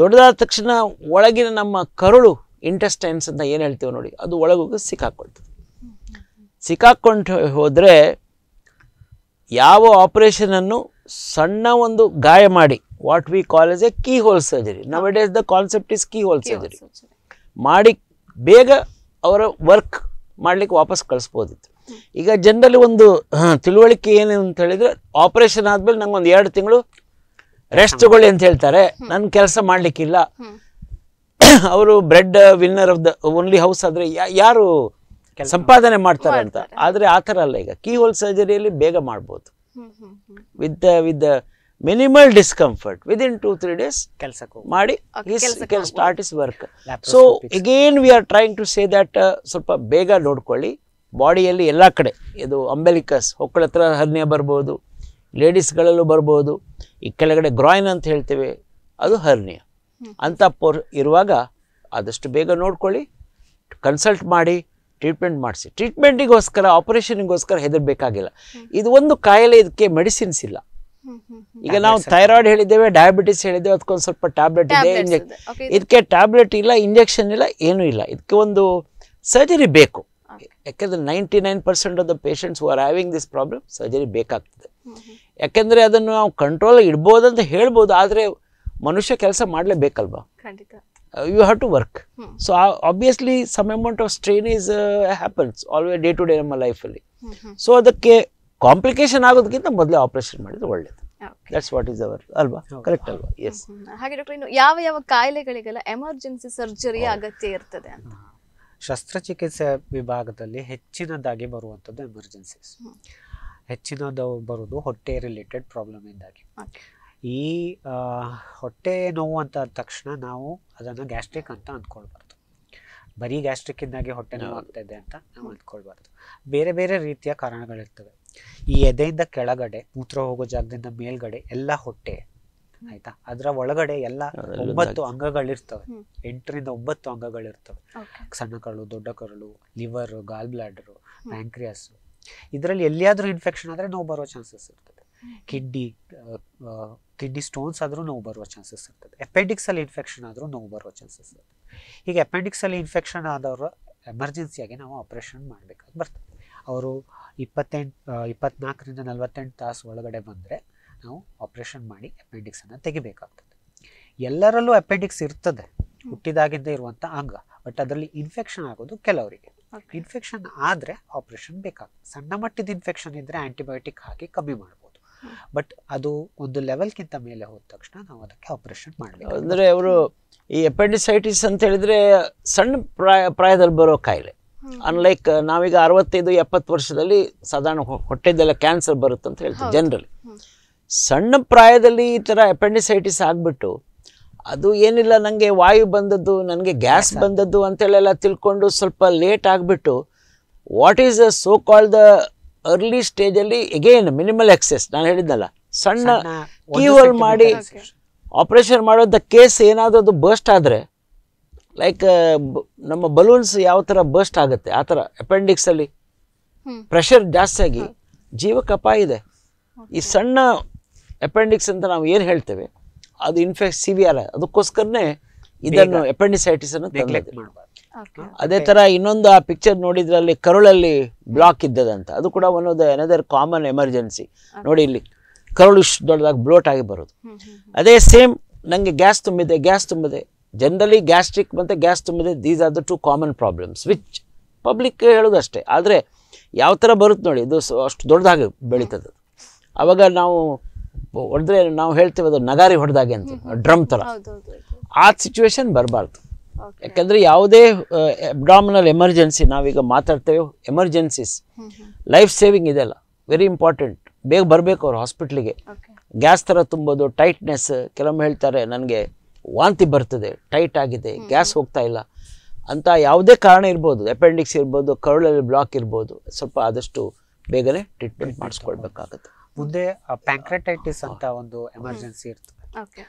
ದೊಡ್ಡದಾದ ತಕ್ಷಣ ಒಳಗಿನ ನಮ್ಮ ಕರುಳು ಇಂಟೆಸ್ಟೈನ್ಸ್ ಅಂತ ಏನು ಹೇಳ್ತೀವಿ ನೋಡಿ ಅದು ಒಳಗೋಗಿ ಸಿಕ್ಕಾಕ್ಕೊಳ್ತದೆ ಸಿಕ್ಕಾಕ್ಕೊಂಡು ಹೋದರೆ ಯಾವ ಆಪ್ರೇಷನನ್ನು ಸಣ್ಣ ಒಂದು ಗಾಯ ಮಾಡಿ what we call as a keyhole surgery ನಾವು it is the concept is keyhole surgery ಮಾಡಿ ಬೇಗ ಅವರ ವರ್ಕ್ ಮಾಡಲಿಕ್ಕೆ ವಾಪಸ್ ಕಳಿಸ್ಬೋದಿತ್ತು ಈಗ ಜನರಲ್ಲಿ ಒಂದು ತಿಳುವಳಿಕೆ ಏನು ಅಂತ ಹೇಳಿದ್ರೆ ಆಪರೇಷನ್ ಆದ್ಮೇಲೆ ನಂಗೆ ಒಂದು ಎರಡು ತಿಂಗಳು ರೆಸ್ಟ್ ತಗೊಳ್ಳಿ ಅಂತ ಹೇಳ್ತಾರೆ ನನ್ನ ಕೆಲಸ ಮಾಡ್ಲಿಕ್ಕಿಲ್ಲ ಅವರು breadwinner of the only house ಆದ್ರೆ ಯಾರು ಸಂಪಾದನೆ ಮಾಡ್ತಾರೆ ಅಂತ ಆದ್ರೆ ಆ ಥರ ಅಲ್ಲ ಈಗ ಕೀ ಹೋಲ್ ಸರ್ಜರಿಯಲ್ಲಿ ಬೇಗ ಮಾಡ್ಬೋದು with with minimal discomfort in two three days ಕೆಲಸ ಮಾಡಿ start is work so again we are trying to say that ಸ್ವಲ್ಪ ಬೇಗ ನೋಡ್ಕೊಳ್ಳಿ ಬಾಡಿಯಲ್ಲಿ ಎಲ್ಲ ಕಡೆ ಇದು ಅಂಬೆಲಿಕಸ್ ಹೊಕ್ಕಳ ಹತ್ರ ಹದಿನೇ ಬರ್ಬೋದು ಲೇಡೀಸ್ಗಳಲ್ಲೂ ಬರ್ಬೋದು ಈ ಕೆಳಗಡೆ ಗ್ರಾಯಿನ್ ಅಂತ ಹೇಳ್ತೇವೆ ಅದು ಹರ್ನಿಯ ಅಂಥ ಪೋರ್ ಇರುವಾಗ ಆದಷ್ಟು ಬೇಗ ನೋಡ್ಕೊಳ್ಳಿ ಕನ್ಸಲ್ಟ್ ಮಾಡಿ ಟ್ರೀಟ್ಮೆಂಟ್ ಮಾಡಿಸಿ ಟ್ರೀಟ್ಮೆಂಟಿಗೋಸ್ಕರ ಆಪರೇಷನ್ಗೋಸ್ಕರ ಹೆದರಬೇಕಾಗಿಲ್ಲ ಇದು ಒಂದು ಕಾಯಿಲೆ ಇದಕ್ಕೆ ಮೆಡಿಸಿನ್ಸ್ ಇಲ್ಲ ಈಗ ನಾವು ಥೈರಾಯ್ಡ್ ಹೇಳಿದ್ದೇವೆ ಡಯಾಬಿಟಿಸ್ ಹೇಳಿದ್ದೇವೆ ಅದಕ್ಕೊಂದು ಸ್ವಲ್ಪ ಟ್ಯಾಬ್ಲೆಟ್ ಇದೆ ಇಂಜೆಕ್ಷನ್ ಇದಕ್ಕೆ ಟ್ಯಾಬ್ಲೆಟ್ ಇಲ್ಲ ಇಂಜೆಕ್ಷನ್ ಇಲ್ಲ ಏನೂ ಇಲ್ಲ ಇದಕ್ಕೆ ಒಂದು ಸರ್ಜರಿ ಬೇಕು ಯಾಕೆಂದ್ರೆ ninety nine percent of the patients who are having this problem surgery ಬೇಕಾಗ್ತದೆ ಯಾಕೆಂದರೆ ಅದನ್ನು ನಾವು ಕಂಟ್ರೋಲ್ ಇಡ್ಬೋದು ಅಂತ ಹೇಳ್ಬೋದು ಆದರೆ ಮನುಷ್ಯ ಕೆಲಸ ಮಾಡಲೇಬೇಕಲ್ವಾ you have to work so obviously some amount of strain is happens always day to day ನಮ್ಮ ಲೈಫಲ್ಲಿ ಸೊ ಅದಕ್ಕೆ ಕಾಂಪ್ಲಿಕೇಶನ್ ಆಗೋದಕ್ಕಿಂತ ಮೊದಲೇ ಆಪರೇಷನ್ ಮಾಡಿದ್ರೆ ಒಳ್ಳೇದು ದಟ್ಸ್ ವಾಟ್ ಇಸ್ ಅವರ್ ಅಲ್ವಾ ಕರೆಕ್ಟ್ ಅಲ್ವಾ ಹಾಗೆ ಡಾಕ್ಟರ್ ಯಾವ ಯಾವ ಕಾಯಿಲೆಗಳಿಗೆಲ್ಲ ಎಮರ್ಜೆನ್ಸಿ ಸರ್ಜರಿ ಅಗತ್ಯ ಇರ್ತದೆ ಅಂತ ಶಸ್ತ್ರಚಿಕಿತ್ಸೆ ವಿಭಾಗದಲ್ಲಿ ಹೆಚ್ಚಿನದಾಗಿ ಬರುವಂಥದ್ದು ಎಮರ್ಜೆನ್ಸೀಸ್ ಹೆಚ್ಚಿನದು ಬರೋದು ಹೊಟ್ಟೆ ರಿಲೇಟೆಡ್ ಇಂದಾಗಿ ಈ ಹೊಟ್ಟೆ ನೋವು ಅಂತ ತಕ್ಷಣ ನಾವು ಅದನ್ನು ಗ್ಯಾಸ್ಟ್ರಿಕ್ ಅಂತ ಅಂದ್ಕೊಳ್ಬಾರ್ದು ಬರೀ ಗ್ಯಾಸ್ಟ್ರಿಕ್ಕಿಂದಾಗಿ ಹೊಟ್ಟೆ ನೋವು ಆಗ್ತಾ ಇದೆ ಅಂತ ನಾವು ಅಂದ್ಕೊಳ್ಬಾರ್ದು ಬೇರೆ ಬೇರೆ ರೀತಿಯ ಕಾರಣಗಳಿರ್ತವೆ ಈ ಎದೆಯಿಂದ ಕೆಳಗಡೆ ಮೂತ್ರ ಹೋಗೋ ಜಾಗದಿಂದ ಮೇಲ್ಗಡೆ ಎಲ್ಲ ಹೊಟ್ಟೆ ಆಯ್ತಾ ಅದರ ಒಳಗಡೆ ಎಲ್ಲ ಒಂಬತ್ತು ಅಂಗಗಳಿರ್ತವೆ ಎಂಟರಿಂದ ಒಂಬತ್ತು ಅಂಗಗಳಿರ್ತವೆ ಸಣ್ಣ ಕರಳು ದೊಡ್ಡ ಕರಳು ಲಿವರ್ ಗಾಲ್ ಬ್ಲಾಡರ್ ಪ್ಯಾಂಕ್ರಿಯಾಸ್ ಇದರಲ್ಲಿ ಎಲ್ಲಿಯಾದರೂ ಇನ್ಫೆಕ್ಷನ್ ಆದರೆ ನೋವು ಬರುವ ಚಾನ್ಸಸ್ ಇರ್ತದೆ ಕಿಡ್ನಿ ಕಿಡ್ನಿ ಸ್ಟೋನ್ಸ್ ಆದರೂ ನೋವು ಬರುವ ಚಾನ್ಸಸ್ ಇರ್ತದೆ ಅಲ್ಲಿ ಇನ್ಫೆಕ್ಷನ್ ಆದರೂ ನೋವು ಬರುವ ಚಾನ್ಸಸ್ ಇರ್ತದೆ ಹೀಗೆ ಅಲ್ಲಿ ಇನ್ಫೆಕ್ಷನ್ ಆದವರು ಎಮರ್ಜೆನ್ಸಿಯಾಗಿ ನಾವು ಆಪರೇಷನ್ ಮಾಡಬೇಕಾಗಿ ಬರ್ತದೆ ಅವರು ಇಪ್ಪತ್ತೆಂಟು ಇಪ್ಪತ್ನಾಲ್ಕರಿಂದ ನಲ್ವತ್ತೆಂಟು ತಾಸು ಒಳಗಡೆ ಬಂದರೆ ನಾವು ಆಪ್ರೇಷನ್ ಮಾಡಿ ಅಪೆಂಡಿಕ್ಸನ್ನು ತೆಗಿಬೇಕಾಗ್ತದೆ ಎಲ್ಲರಲ್ಲೂ ಅಪೆಂಡಿಕ್ಸ್ ಇರ್ತದೆ ಹುಟ್ಟಿದಾಗಿದ್ದೇ ಇರುವಂಥ ಅಂಗ ಬಟ್ ಅದರಲ್ಲಿ ಇನ್ಫೆಕ್ಷನ್ ಆಗೋದು ಕೆಲವರಿಗೆ ಇನ್ಫೆಕ್ಷನ್ ಆದರೆ ಆಪ್ರೇಷನ್ ಬೇಕಾಗ್ತದೆ ಸಣ್ಣ ಮಟ್ಟದ ಇನ್ಫೆಕ್ಷನ್ ಇದ್ದರೆ ಆ್ಯಂಟಿಬಯೋಟಿಕ್ ಹಾಕಿ ಕಮ್ಮಿ ಮಾಡ್ಬೋದು ಬಟ್ ಅದು ಒಂದು ಲೆವೆಲ್ಗಿಂತ ಮೇಲೆ ಹೋದ ತಕ್ಷಣ ನಾವು ಅದಕ್ಕೆ ಆಪರೇಷನ್ ಮಾಡಬೇಕು ಅಂದರೆ ಅವರು ಈ ಎಪೆಂಡಿಸೈಟಿಸ್ ಅಂತ ಹೇಳಿದ್ರೆ ಸಣ್ಣ ಪ್ರಾಯ ಪ್ರಾಯದಲ್ಲಿ ಬರೋ ಕಾಯಿಲೆ ಅನ್ಲೈಕ್ ನಾವೀಗ ಅರವತ್ತೈದು ಎಪ್ಪತ್ತು ವರ್ಷದಲ್ಲಿ ಸಾಧಾರಣ ಹೊಟ್ಟೆದೆಲ್ಲ ಕ್ಯಾನ್ಸರ್ ಬರುತ್ತೆ ಅಂತ ಹೇಳ್ತೀವಿ ಜನರಲಿ ಸಣ್ಣ ಪ್ರಾಯದಲ್ಲಿ ಈ ಥರ ಅಪೆಂಡಿಸೈಟಿಸ್ ಆಗಿಬಿಟ್ಟು ಅದು ಏನಿಲ್ಲ ನನಗೆ ವಾಯು ಬಂದದ್ದು ನನಗೆ ಗ್ಯಾಸ್ ಬಂದದ್ದು ಅಂತೇಳೆಲ್ಲ ತಿಳ್ಕೊಂಡು ಸ್ವಲ್ಪ ಲೇಟ್ ಆಗಿಬಿಟ್ಟು what is a so call the early ಸ್ಟೇಜಲ್ಲಿ ಎಗೇನ್ ಮಿನಿಮಲ್ ಎಕ್ಸೆಸ್ ನಾನು ಹೇಳಿದ್ನಲ್ಲ ಸಣ್ಣ ಕೀವಲ್ ಮಾಡಿ ಆಪ್ರೇಷನ್ ಮಾಡೋದ ಕೇಸ್ ಏನಾದರೂ ಅದು ಬರ್ಸ್ಟ್ ಆದರೆ ಲೈಕ್ ನಮ್ಮ ಬಲೂನ್ಸ್ ಯಾವ ಥರ ಬರ್ಸ್ಟ್ ಆಗುತ್ತೆ ಆ ಥರ ಅಪೆಂಡಿಕ್ಸಲ್ಲಿ ಪ್ರೆಷರ್ ಜಾಸ್ತಿ ಆಗಿ ಇದೆ ಈ ಸಣ್ಣ ಅಪೆಂಡಿಕ್ಸ್ ಅಂತ ನಾವು ಏನು ಹೇಳ್ತೇವೆ ಅದು ಇನ್ಫೆಕ್ಟ್ ಸಿವಿಯರ್ ಅದಕ್ಕೋಸ್ಕರನೇ ಇದನ್ನು ಅಪೆಂಡಿಸೈಟಿಸ್ ಅನ್ನು ಅದೇ ಥರ ಇನ್ನೊಂದು ಆ ಪಿಕ್ಚರ್ ನೋಡಿದ್ರಲ್ಲಿ ಕರುಳಲ್ಲಿ ಬ್ಲಾಕ್ ಇದ್ದದಂತ ಅದು ಕೂಡ one of the another common emergency ನೋಡಿ ಇಲ್ಲಿ ಕರುಳು ಇಷ್ಟು ದೊಡ್ಡದಾಗಿ ಬ್ಲೋಟ್ ಆಗಿ ಬರೋದು ಅದೇ ಸೇಮ್ ನನಗೆ ಗ್ಯಾಸ್ ತುಂಬಿದೆ ಗ್ಯಾಸ್ ತುಂಬಿದೆ ಜನರಲಿ ಗ್ಯಾಸ್ಟ್ರಿಕ್ ಮತ್ತು ಗ್ಯಾಸ್ ತುಂಬಿದೆ these are the two common problems which public ಹೇಳೋದು ಅಷ್ಟೇ ಆದರೆ ಯಾವ ಥರ ಬರುತ್ತೆ ನೋಡಿ ಇದು ಅಷ್ಟು ದೊಡ್ಡದಾಗಿ ಬೆಳೀತದೆ ಅವಾಗ ನಾವು ಹೊಡೆದ್ರೆ ನಾವು ಹೇಳ್ತೇವೆ ಅದು ನಗಾರಿ ಹೊಡೆದಾಗೆ ಅಂತ ಡ್ರಮ್ ಥರ ಆ ಸಿಚುವೇಶನ್ ಬರಬಾರ್ದು ಯಾಕಂದರೆ ಯಾವುದೇ ಅಬ್ಡಾಮಿನಲ್ ಎಮರ್ಜೆನ್ಸಿ ನಾವೀಗ ಮಾತಾಡ್ತೇವೆ ಎಮರ್ಜೆನ್ಸೀಸ್ ಲೈಫ್ ಸೇವಿಂಗ್ ಅಲ್ಲ ವೆರಿ ಇಂಪಾರ್ಟೆಂಟ್ ಬೇಗ ಬರಬೇಕು ಅವ್ರು ಹಾಸ್ಪಿಟ್ಲಿಗೆ ಗ್ಯಾಸ್ ಥರ ತುಂಬೋದು ಟೈಟ್ನೆಸ್ ಕೆಲವೊಮ್ಮೆ ಹೇಳ್ತಾರೆ ನನಗೆ ವಾಂತಿ ಬರ್ತದೆ ಟೈಟ್ ಆಗಿದೆ ಗ್ಯಾಸ್ ಹೋಗ್ತಾ ಇಲ್ಲ ಅಂತ ಯಾವುದೇ ಕಾರಣ ಇರ್ಬೋದು ಅಪೆಂಡಿಕ್ಸ್ ಇರ್ಬೋದು ಕರುಳಲ್ಲಿ ಬ್ಲಾಕ್ ಇರ್ಬೋದು ಸ್ವಲ್ಪ ಆದಷ್ಟು ಬೇಗನೆ ಟ್ರೀಟ್ಮೆಂಟ್ ಮಾಡಿಸ್ಕೊಳ್ಬೇಕಾಗುತ್ತೆ ಮುಂದೆ ಪ್ಯಾಂಕ್ರೆಟೈಟಿಸ್ ಅಂತ ಒಂದು ಎಮರ್ಜೆನ್ಸಿ ಇರ್ತದೆ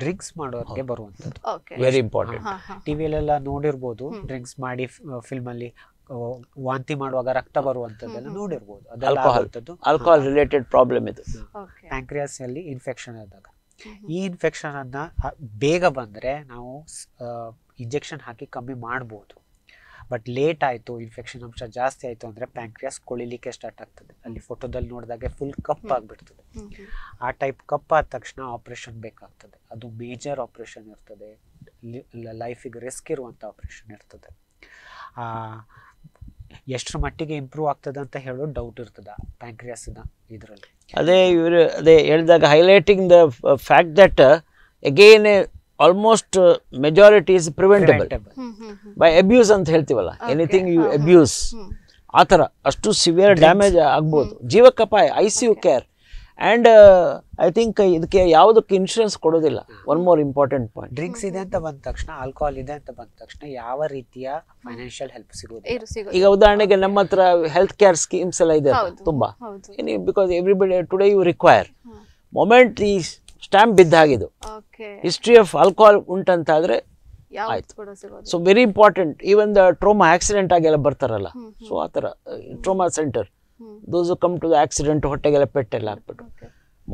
ಡ್ರಿಂಕ್ಸ್ ಮಾಡೋರಿಗೆ ಬರುವಂಥದ್ದು ವೆರಿ ಇಂಪಾರ್ಟೆಂಟ್ ಟಿವಿಯಲ್ಲೆಲ್ಲ ನೋಡಿರ್ಬೋದು ಡ್ರಿಂಕ್ಸ್ ಮಾಡಿ ಫಿಲ್ಮ್ ಅಲ್ಲಿ ವಾಂತಿ ಮಾಡುವಾಗ ರಕ್ತ ಬರುವಂಥದ್ದೆಲ್ಲ ನೋಡಿರ್ಬೋದು ಅದೆಲ್ಲ ಆಲ್ಕೋಹಾಲ್ ರಿಲೇಟೆಡ್ ಪ್ರಾಬ್ಲಮ್ ಇದು ಪ್ಯಾಂಕ್ರಿಯಾಸ್ ಅಲ್ಲಿ ಇನ್ಫೆಕ್ಷನ್ ಆದಾಗ ಈ ಇನ್ಫೆಕ್ಷನ್ ಅನ್ನ ಬೇಗ ಬಂದ್ರೆ ನಾವು ಇಂಜೆಕ್ಷನ್ ಹಾಕಿ ಕಮ್ಮಿ ಮಾಡ್ಬೋದು ಬಟ್ ಲೇಟ್ ಆಯಿತು ಇನ್ಫೆಕ್ಷನ್ ಅಂಶ ಜಾಸ್ತಿ ಆಯಿತು ಅಂದರೆ ಪ್ಯಾಂಕ್ರಿಯಾಸ್ ಕೊಳಿಲಿಕ್ಕೆ ಸ್ಟಾರ್ಟ್ ಆಗ್ತದೆ ಅಲ್ಲಿ ಫೋಟೋದಲ್ಲಿ ನೋಡಿದಾಗ ಫುಲ್ ಕಪ್ ಆಗಿಬಿಡ್ತದೆ ಆ ಟೈಪ್ ಕಪ್ ಆದ ತಕ್ಷಣ ಆಪ್ರೇಷನ್ ಬೇಕಾಗ್ತದೆ ಅದು ಮೇಜರ್ ಆಪ್ರೇಷನ್ ಇರ್ತದೆ ಲೈಫಿಗೆ ರಿಸ್ಕ್ ಇರುವಂಥ ಆಪ್ರೇಷನ್ ಇರ್ತದೆ ಎಷ್ಟರ ಮಟ್ಟಿಗೆ ಇಂಪ್ರೂವ್ ಆಗ್ತದೆ ಅಂತ ಹೇಳೋ ಡೌಟ್ ಇರ್ತದೆ ಪ್ಯಾಂಕ್ರಿಯಾಸಿನ ಇದರಲ್ಲಿ ಅದೇ ಇವರು ಅದೇ ಹೇಳಿದಾಗ highlighting the fact that again almost majority is preventable by abuse ಅಂತ ಹೇಳ್ತೀವಲ್ಲ ಎನಿಥಿಂಗ್ ಯು ಅಬ್ಯೂಸ್ ಆ ಥರ ಅಷ್ಟು ಸಿವಿಯರ್ ಡ್ಯಾಮೇಜ್ ಆಗ್ಬೋದು ಜೀವಕ್ಕಪಾಯ I C U care and I think ಇದಕ್ಕೆ ಯಾವುದಕ್ಕೆ ಇನ್ಶೂರೆನ್ಸ್ ಕೊಡೋದಿಲ್ಲ one more important point drinks ಇದೆ ಅಂತ ಬಂದ ತಕ್ಷಣ ಆಲ್ಕೋಹಾಲ್ ಇದೆ ಅಂತ ಬಂದ ತಕ್ಷಣ ಯಾವ ರೀತಿಯ ಫೈನಾನ್ಷಿಯಲ್ ಹೆಲ್ಪ್ ಸಿಗೋದು ಈಗ ಉದಾಹರಣೆಗೆ ನಮ್ಮ ಹತ್ರ ಹೆಲ್ತ್ ಕೇರ್ ಸ್ಕೀಮ್ಸ್ ಎಲ್ಲ ಇದೆ ತುಂಬ because everybody today you require moment ಈ ಸ್ಟ್ಯಾಂಪ್ ಬಿದ್ದಾಗಿದ್ದು ಹಿಸ್ಟ್ರಿ ಆಫ್ ಆಲ್ಕೋಹಾಲ್ ಉಂಟಂತಾದ್ರೆ ಆಯ್ತು so very important even the trauma accident ಎಲ್ಲ ಬರ್ತಾರಲ್ಲ ಸೊ ಆ ಥರ trauma centre those come to the accident ಹೊಟ್ಟೆಗೆಲ್ಲ ಪೆಟ್ಟೆಲ್ಲ ಹಾಕ್ಬಿಟ್ಟು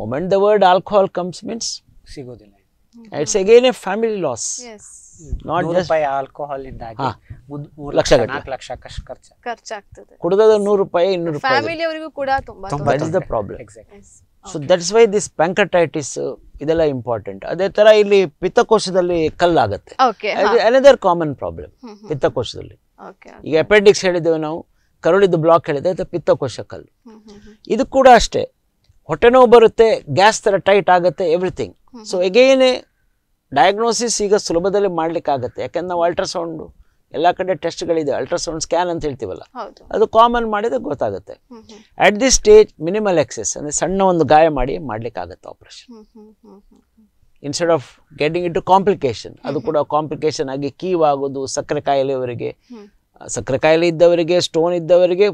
moment the word alcohol comes means ಸಿಗೋದಿಲ್ಲ it's again a family loss not just ರೂಪಾಯಿ ಆಲ್ಕೋಹಾಲ್ ಮೂರು ಲಕ್ಷ ನಾಲ್ಕು ಲಕ್ಷ ಖರ್ಚು ಖರ್ಚಾಗ್ತದೆ ಕುಡಿದ ನೂರು ರೂಪಾಯಿ ಇನ್ನೂರು ರೂಪಾಯಿ ಫ್ಯಾಮಿಲಿಯವರಿಗೂ ಕೂಡ ತುಂಬಾ that is the problem exact so that's why this pancreatitis ಇದೆಲ್ಲ ಇಂಪಾರ್ಟೆಂಟ್ ಅದೇ ತರ ಇಲ್ಲಿ ಪಿತ್ತಕೋಶದಲ್ಲಿ ಕಲ್ಲಾಗುತ್ತೆ ಅನದರ್ ಕಾಮನ್ ಪ್ರಾಬ್ಲಮ್ ಪಿತ್ತಕೋಶದಲ್ಲಿ ಈಗ ಎಪೆಂಡಿಕ್ಸ್ ಹೇಳಿದ್ದೇವೆ ನಾವು ಕರುಳಿದ್ದು ಬ್ಲಾಕ್ ಹೇಳಿದೆ ಅಥವಾ ಪಿತ್ತಕೋಶ ಕಲ್ಲು ಇದು ಕೂಡ ಅಷ್ಟೇ ಹೊಟ್ಟೆ ನೋವು ಬರುತ್ತೆ ಗ್ಯಾಸ್ ಥರ ಟೈಟ್ ಆಗುತ್ತೆ ಎವ್ರಿಥಿಂಗ್ ಸೊ ಎಗೇನೆ ಡಯಾಗ್ನೋಸಿಸ್ ಈಗ ಸುಲಭದಲ್ಲಿ ಮಾಡ್ಲಿಕ್ಕೆ ಆಗುತ್ತೆ ಯಾಕೆಂದ್ರೆ ನಾವು ಅಲ್ಟ್ರಾಸೌಂಡು ಎಲ್ಲ ಕಡೆ ಟೆಸ್ಟ್ಗಳಿದೆ ಅಲ್ಟ್ರಾಸೌಂಡ್ ಸ್ಕ್ಯಾನ್ ಅಂತ ಹೇಳ್ತೀವಲ್ಲ ಅದು ಕಾಮನ್ ಮಾಡಿದ್ರೆ ಗೊತ್ತಾಗುತ್ತೆ at this stage minimal access ಅಂದರೆ ಸಣ್ಣ ಒಂದು ಗಾಯ ಮಾಡಿ ಮಾಡಲಿಕ್ಕಾಗುತ್ತೆ operation instead of getting it complication ಅದು ಕೂಡ ಕಾಂಪ್ಲಿಕೇಶನ್ ಆಗಿ ಕೀವ್ ಆಗೋದು ಸಕ್ಕರೆ ಕಾಯಿಲೆಯವರಿಗೆ ಸಕ್ಕರೆ ಕಾಯಿಲೆ ಇದ್ದವರಿಗೆ ಸ್ಟೋನ್ ಇದ್ದವರಿಗೆ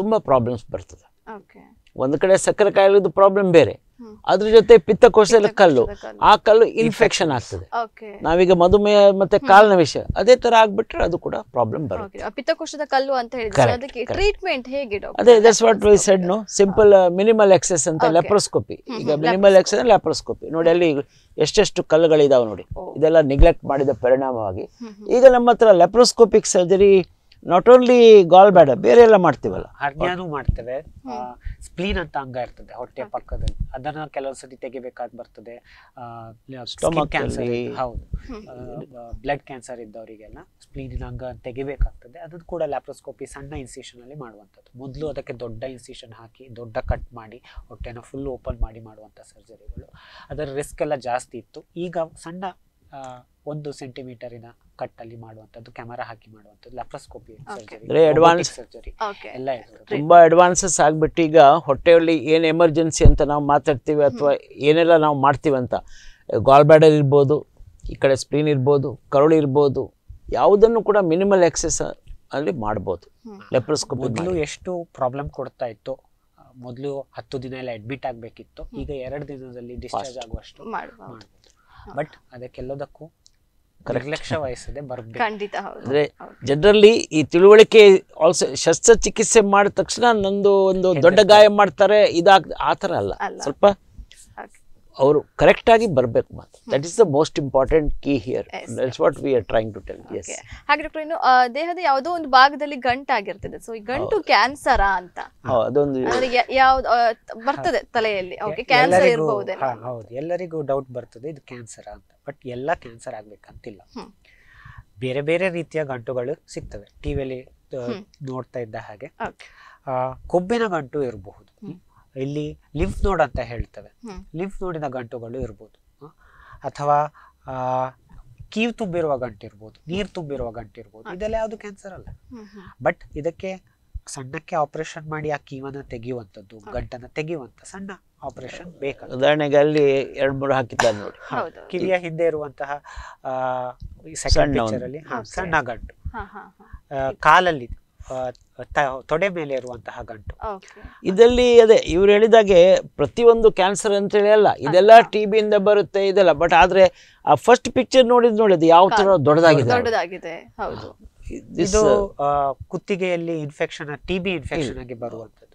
ತುಂಬ ಪ್ರಾಬ್ಲಮ್ಸ್ ಬರ್ತದೆ ಒಂದ್ ಕಡೆ ಸಕ್ಕರೆ ಕಾಯಿಲೆದು ಪ್ರಾಬ್ಲಮ್ ಬೇರೆ ಅದ್ರ ಜೊತೆ ಪಿತ್ತಕೋಶದಲ್ಲಿ ಕಲ್ಲು ಆ ಕಲ್ಲು ಇನ್ಫೆಕ್ಷನ್ ಆಗ್ತದೆ ನಾವೀಗ ಮಧುಮೇಹ ಮತ್ತೆ ಕಾಲಿನ ವಿಷಯ ಅದೇ ತರ ಆಗ್ಬಿಟ್ರೆ ಅದು ಕೂಡ ಪ್ರಾಬ್ಲಮ್ ಬರುತ್ತೆ ಪಿತ್ತಕೋಶದ ಕಲ್ಲು ಅಂತ ಟ್ರೀಟ್ಮೆಂಟ್ ಅದೇ what we said no simple minimal access ಅಂತ ಲೆಪ್ರೋಸ್ಕೋಪಿ ಈಗ ಮಿನಿಮಲ್ ಎಕ್ಸಸ್ ಲೆಪ್ರೋಸ್ಕೋಪಿ ನೋಡಿ ಅಲ್ಲಿ ಎಷ್ಟೆಷ್ಟು ಕಲ್ಲುಗಳಿದಾವೆ ನೋಡಿ ಇದೆಲ್ಲ ನೆಗ್ಲೆಕ್ಟ್ ಮಾಡಿದ ಪರಿಣಾಮವಾಗಿ ಈಗ ನಮ್ಮ ಹತ್ರ laparoscopic surgery not only gall ಬೇಡ ಬೇರೆ ಎಲ್ಲ ಮಾಡ್ತೀವಲ್ಲ ಹರ್ನಿಯಾನು ಮಾಡ್ತೇವೆ ಸ್ಪ್ಲೀನ್ ಅಂತ ಅಂಗ ಇರ್ತದೆ ಹೊಟ್ಟೆ ಪಕ್ಕದಲ್ಲಿ ಅದನ್ನ ಕೆಲವು ಸತಿ ತೆಗಿಬೇಕಾದ್ ಬರ್ತದೆ ಹೌದು ಬ್ಲಡ್ ಕ್ಯಾನ್ಸರ್ ಇದ್ದವರಿಗೆಲ್ಲ ಸ್ಪ್ಲೀನಿನ ಅಂಗ ತೆಗಿಬೇಕಾಗ್ತದೆ ಅದನ್ನು ಕೂಡ ಲ್ಯಾಪ್ರೋಸ್ಕೋಪಿ ಸಣ್ಣ ಇನ್ಸಿಷನ್ ಅಲ್ಲಿ ಮಾಡುವಂಥದ್ದು ಮೊದಲು ಅದಕ್ಕೆ ದೊಡ್ಡ ಇನ್ಸಿಷನ್ ಹಾಕಿ ದೊಡ್ಡ ಕಟ್ ಮಾಡಿ ಹೊಟ್ಟೆನ ಫುಲ್ ಓಪನ್ ಮಾಡಿ ಮಾಡುವಂಥ ಸರ್ಜರಿಗಳು ಅದರ ರಿಸ್ಕ್ ಎಲ್ಲ ಜಾಸ್ತಿ ಇತ್ತು ಈಗ ಸಣ್ಣ ಒಂದು ಸೆಂಟಿಮೀಟರಿನ ಕಟ್ಟಲ್ಲಿ ಮಾಡುವಂಥದ್ದು ಕ್ಯಾಮರಾ ಹಾಕಿ ಮಾಡುವಂಥದ್ದು ಲೆಪ್ರಸ್ಕೋಪಿ ಸರ್ಜರಿ ಅಡ್ವಾನ್ಸ್ ಸರ್ಜರಿ ಎಲ್ಲ ತುಂಬ ಅಡ್ವಾನ್ಸಸ್ ಆಗಿಬಿಟ್ಟು ಈಗ ಹೊಟ್ಟೆಯಲ್ಲಿ ಏನು ಎಮರ್ಜೆನ್ಸಿ ಅಂತ ನಾವು ಮಾತಾಡ್ತೀವಿ ಅಥವಾ ಏನೆಲ್ಲ ನಾವು ಮಾಡ್ತೀವಿ ಅಂತ ಬ್ಯಾಡರ್ ಇರ್ಬೋದು ಈ ಕಡೆ ಸ್ಪ್ರೀನ್ ಇರ್ಬೋದು ಕರುಳು ಇರ್ಬೋದು ಯಾವುದನ್ನು ಕೂಡ ಮಿನಿಮಲ್ ಎಕ್ಸಸ್ ಅಲ್ಲಿ ಮಾಡ್ಬೋದು ಲೆಪ್ರಸ್ಕೋಪಿ ಮೊದಲು ಎಷ್ಟು ಪ್ರಾಬ್ಲಮ್ ಕೊಡ್ತಾ ಇತ್ತು ಮೊದಲು ಹತ್ತು ದಿನ ಎಲ್ಲ ಅಡ್ಮಿಟ್ ಆಗಬೇಕಿತ್ತು ಈಗ ಎರಡು ದಿನದಲ್ಲಿ ಡಿಸ್ಚಾರ್ಜ್ ಆಗುವಷ್ಟು ಬಟ್ ಅದಕ್ಕೆಲ್ಲದಕ್ಕೂ ನಿರ್ಲಕ್ಷ್ಯ ವಹಿಸದೆ ಬರ್ಬೇಕು ಖಂಡಿತ ಅಂದ್ರೆ ಜನರಲ್ಲಿ ಈ ತಿಳುವಳಿಕೆ ಆಲ್ಸೋ ಶಸ್ತ್ರಚಿಕಿತ್ಸೆ ಮಾಡಿದ ತಕ್ಷಣ ನಂದು ಒಂದು ದೊಡ್ಡ ಗಾಯ ಮಾಡ್ತಾರೆ ಇದಾಗ ಆ ಥರ ಅಲ್ಲ. ಸ್ವಲ್ಪ ಅವರು ಕರೆಕ್ಟಾಗಿ ಬರಬೇಕು ಮಾತು that is the most important key here that's what we are trying to tell us ಹಾಗೆ ಡಾಕ್ಟರ್ ಇನ್ನು ದೇಹದ ಯಾವುದೋ ಒಂದು ಭಾಗದಲ್ಲಿ ಗಂಟು ಆಗಿರ್ತದೆ ಸೊ ಈ ಗಂಟು ಕ್ಯಾನ್ಸರಾ ಅಂತ ಅದೊಂದು ಯಾವ್ದು ಬರ್ತದೆ ತಲೆಯಲ್ಲಿ ಓಕೆ ಕ್ಯಾನ್ಸರ್ ಇರಬಹುದು ಹೌದು ಎಲ್ಲರಿಗೂ ಡೌಟ್ ಬರ್ತದೆ ಇದು ಕ್ಯಾನ್ಸರ್ ಅಂತ ಬಟ್ ಎಲ್ಲ ಕ್ಯಾನ್ಸರ್ ಆಗ್ಬೇಕಂತಿಲ್ಲ ಬೇರೆ ಬೇರೆ ರೀತಿಯ ಗಂಟುಗಳು ಸಿಗ್ತವೆ ಟಿವಿಯಲ್ಲಿ ನೋಡ್ತಾ ಇದ್ದ ಹಾಗೆ ಕೊಬ್ಬಿನ ಗಂಟು ಇರಬಹುದು ಇಲ್ಲಿ ಲಿಂಫ್ ನೋಡ್ ಅಂತ ಹೇಳ್ತೇವೆ ಲಿಂಫ್ ನೋಡಿನ ಗಂಟುಗಳು ಇರ್ಬೋದು ಅಥವಾ ಕೀವ್ ತುಂಬಿರುವ ಗಂಟು ಇರ್ಬೋದು ನೀರು ತುಂಬಿರುವ ಗಂಟು ಇರ್ಬೋದು ಇದೆಲ್ಲ ಯಾವುದು ಕ್ಯಾನ್ಸರ್ ಅಲ್ಲ ಬಟ್ ಇದಕ್ಕೆ ಸಣ್ಣಕ್ಕೆ ಆಪರೇಷನ್ ಮಾಡಿ ಆ ಕೀವನ್ನ ತೆಗೆಯುವಂಥದ್ದು ಗಂಟನ್ನ ತೆಗೆಯುವಂತ ಸಣ್ಣ ಆಪರೇಷನ್ ಬೇಕು ಉದಾಹರಣೆಗೆ ಅಲ್ಲಿ ಎರಡು ಮೂರು ಹಾಕಿದ್ದಾರೆ ನೋಡಿ ಕಿವಿಯ ಹಿಂದೆ ಇರುವಂತಹ ಸೆಕೆಂಡ್ ಅಲ್ಲಿ ಸಣ್ಣ ಗಂಟು ಕಾಲಲ್ಲಿ ತೊಡೆ ಮೇಲೆ ಇರುವಂತಹ ಗಂಟು ಇದರಲ್ಲಿ ಅದೇ ಇವ್ರು ಹೇಳಿದಾಗೆ ಪ್ರತಿಯೊಂದು ಕ್ಯಾನ್ಸರ್ ಅಂತ ಹೇಳಿ ಅಲ್ಲ ಇದೆಲ್ಲ ಟಿ ಇಂದ ಬರುತ್ತೆ ಇದೆಲ್ಲ ಬಟ್ ಆದ್ರೆ ಆ ಫಸ್ಟ್ ಪಿಕ್ಚರ್ ನೋಡಿದ್ ನೋಡಿದ್ ಯಾವ ತರ ದೊಡ್ಡದಾಗಿದೆ ಇದು uh, ಕುತ್ತಿಗೆಯಲ್ಲಿ ಇನ್ಫೆಕ್ಷನ್ ಟಿ ಬಿ ಇನ್ಫೆಕ್ಷನ್ ಆಗಿ ಬರುವಂತದ್ದು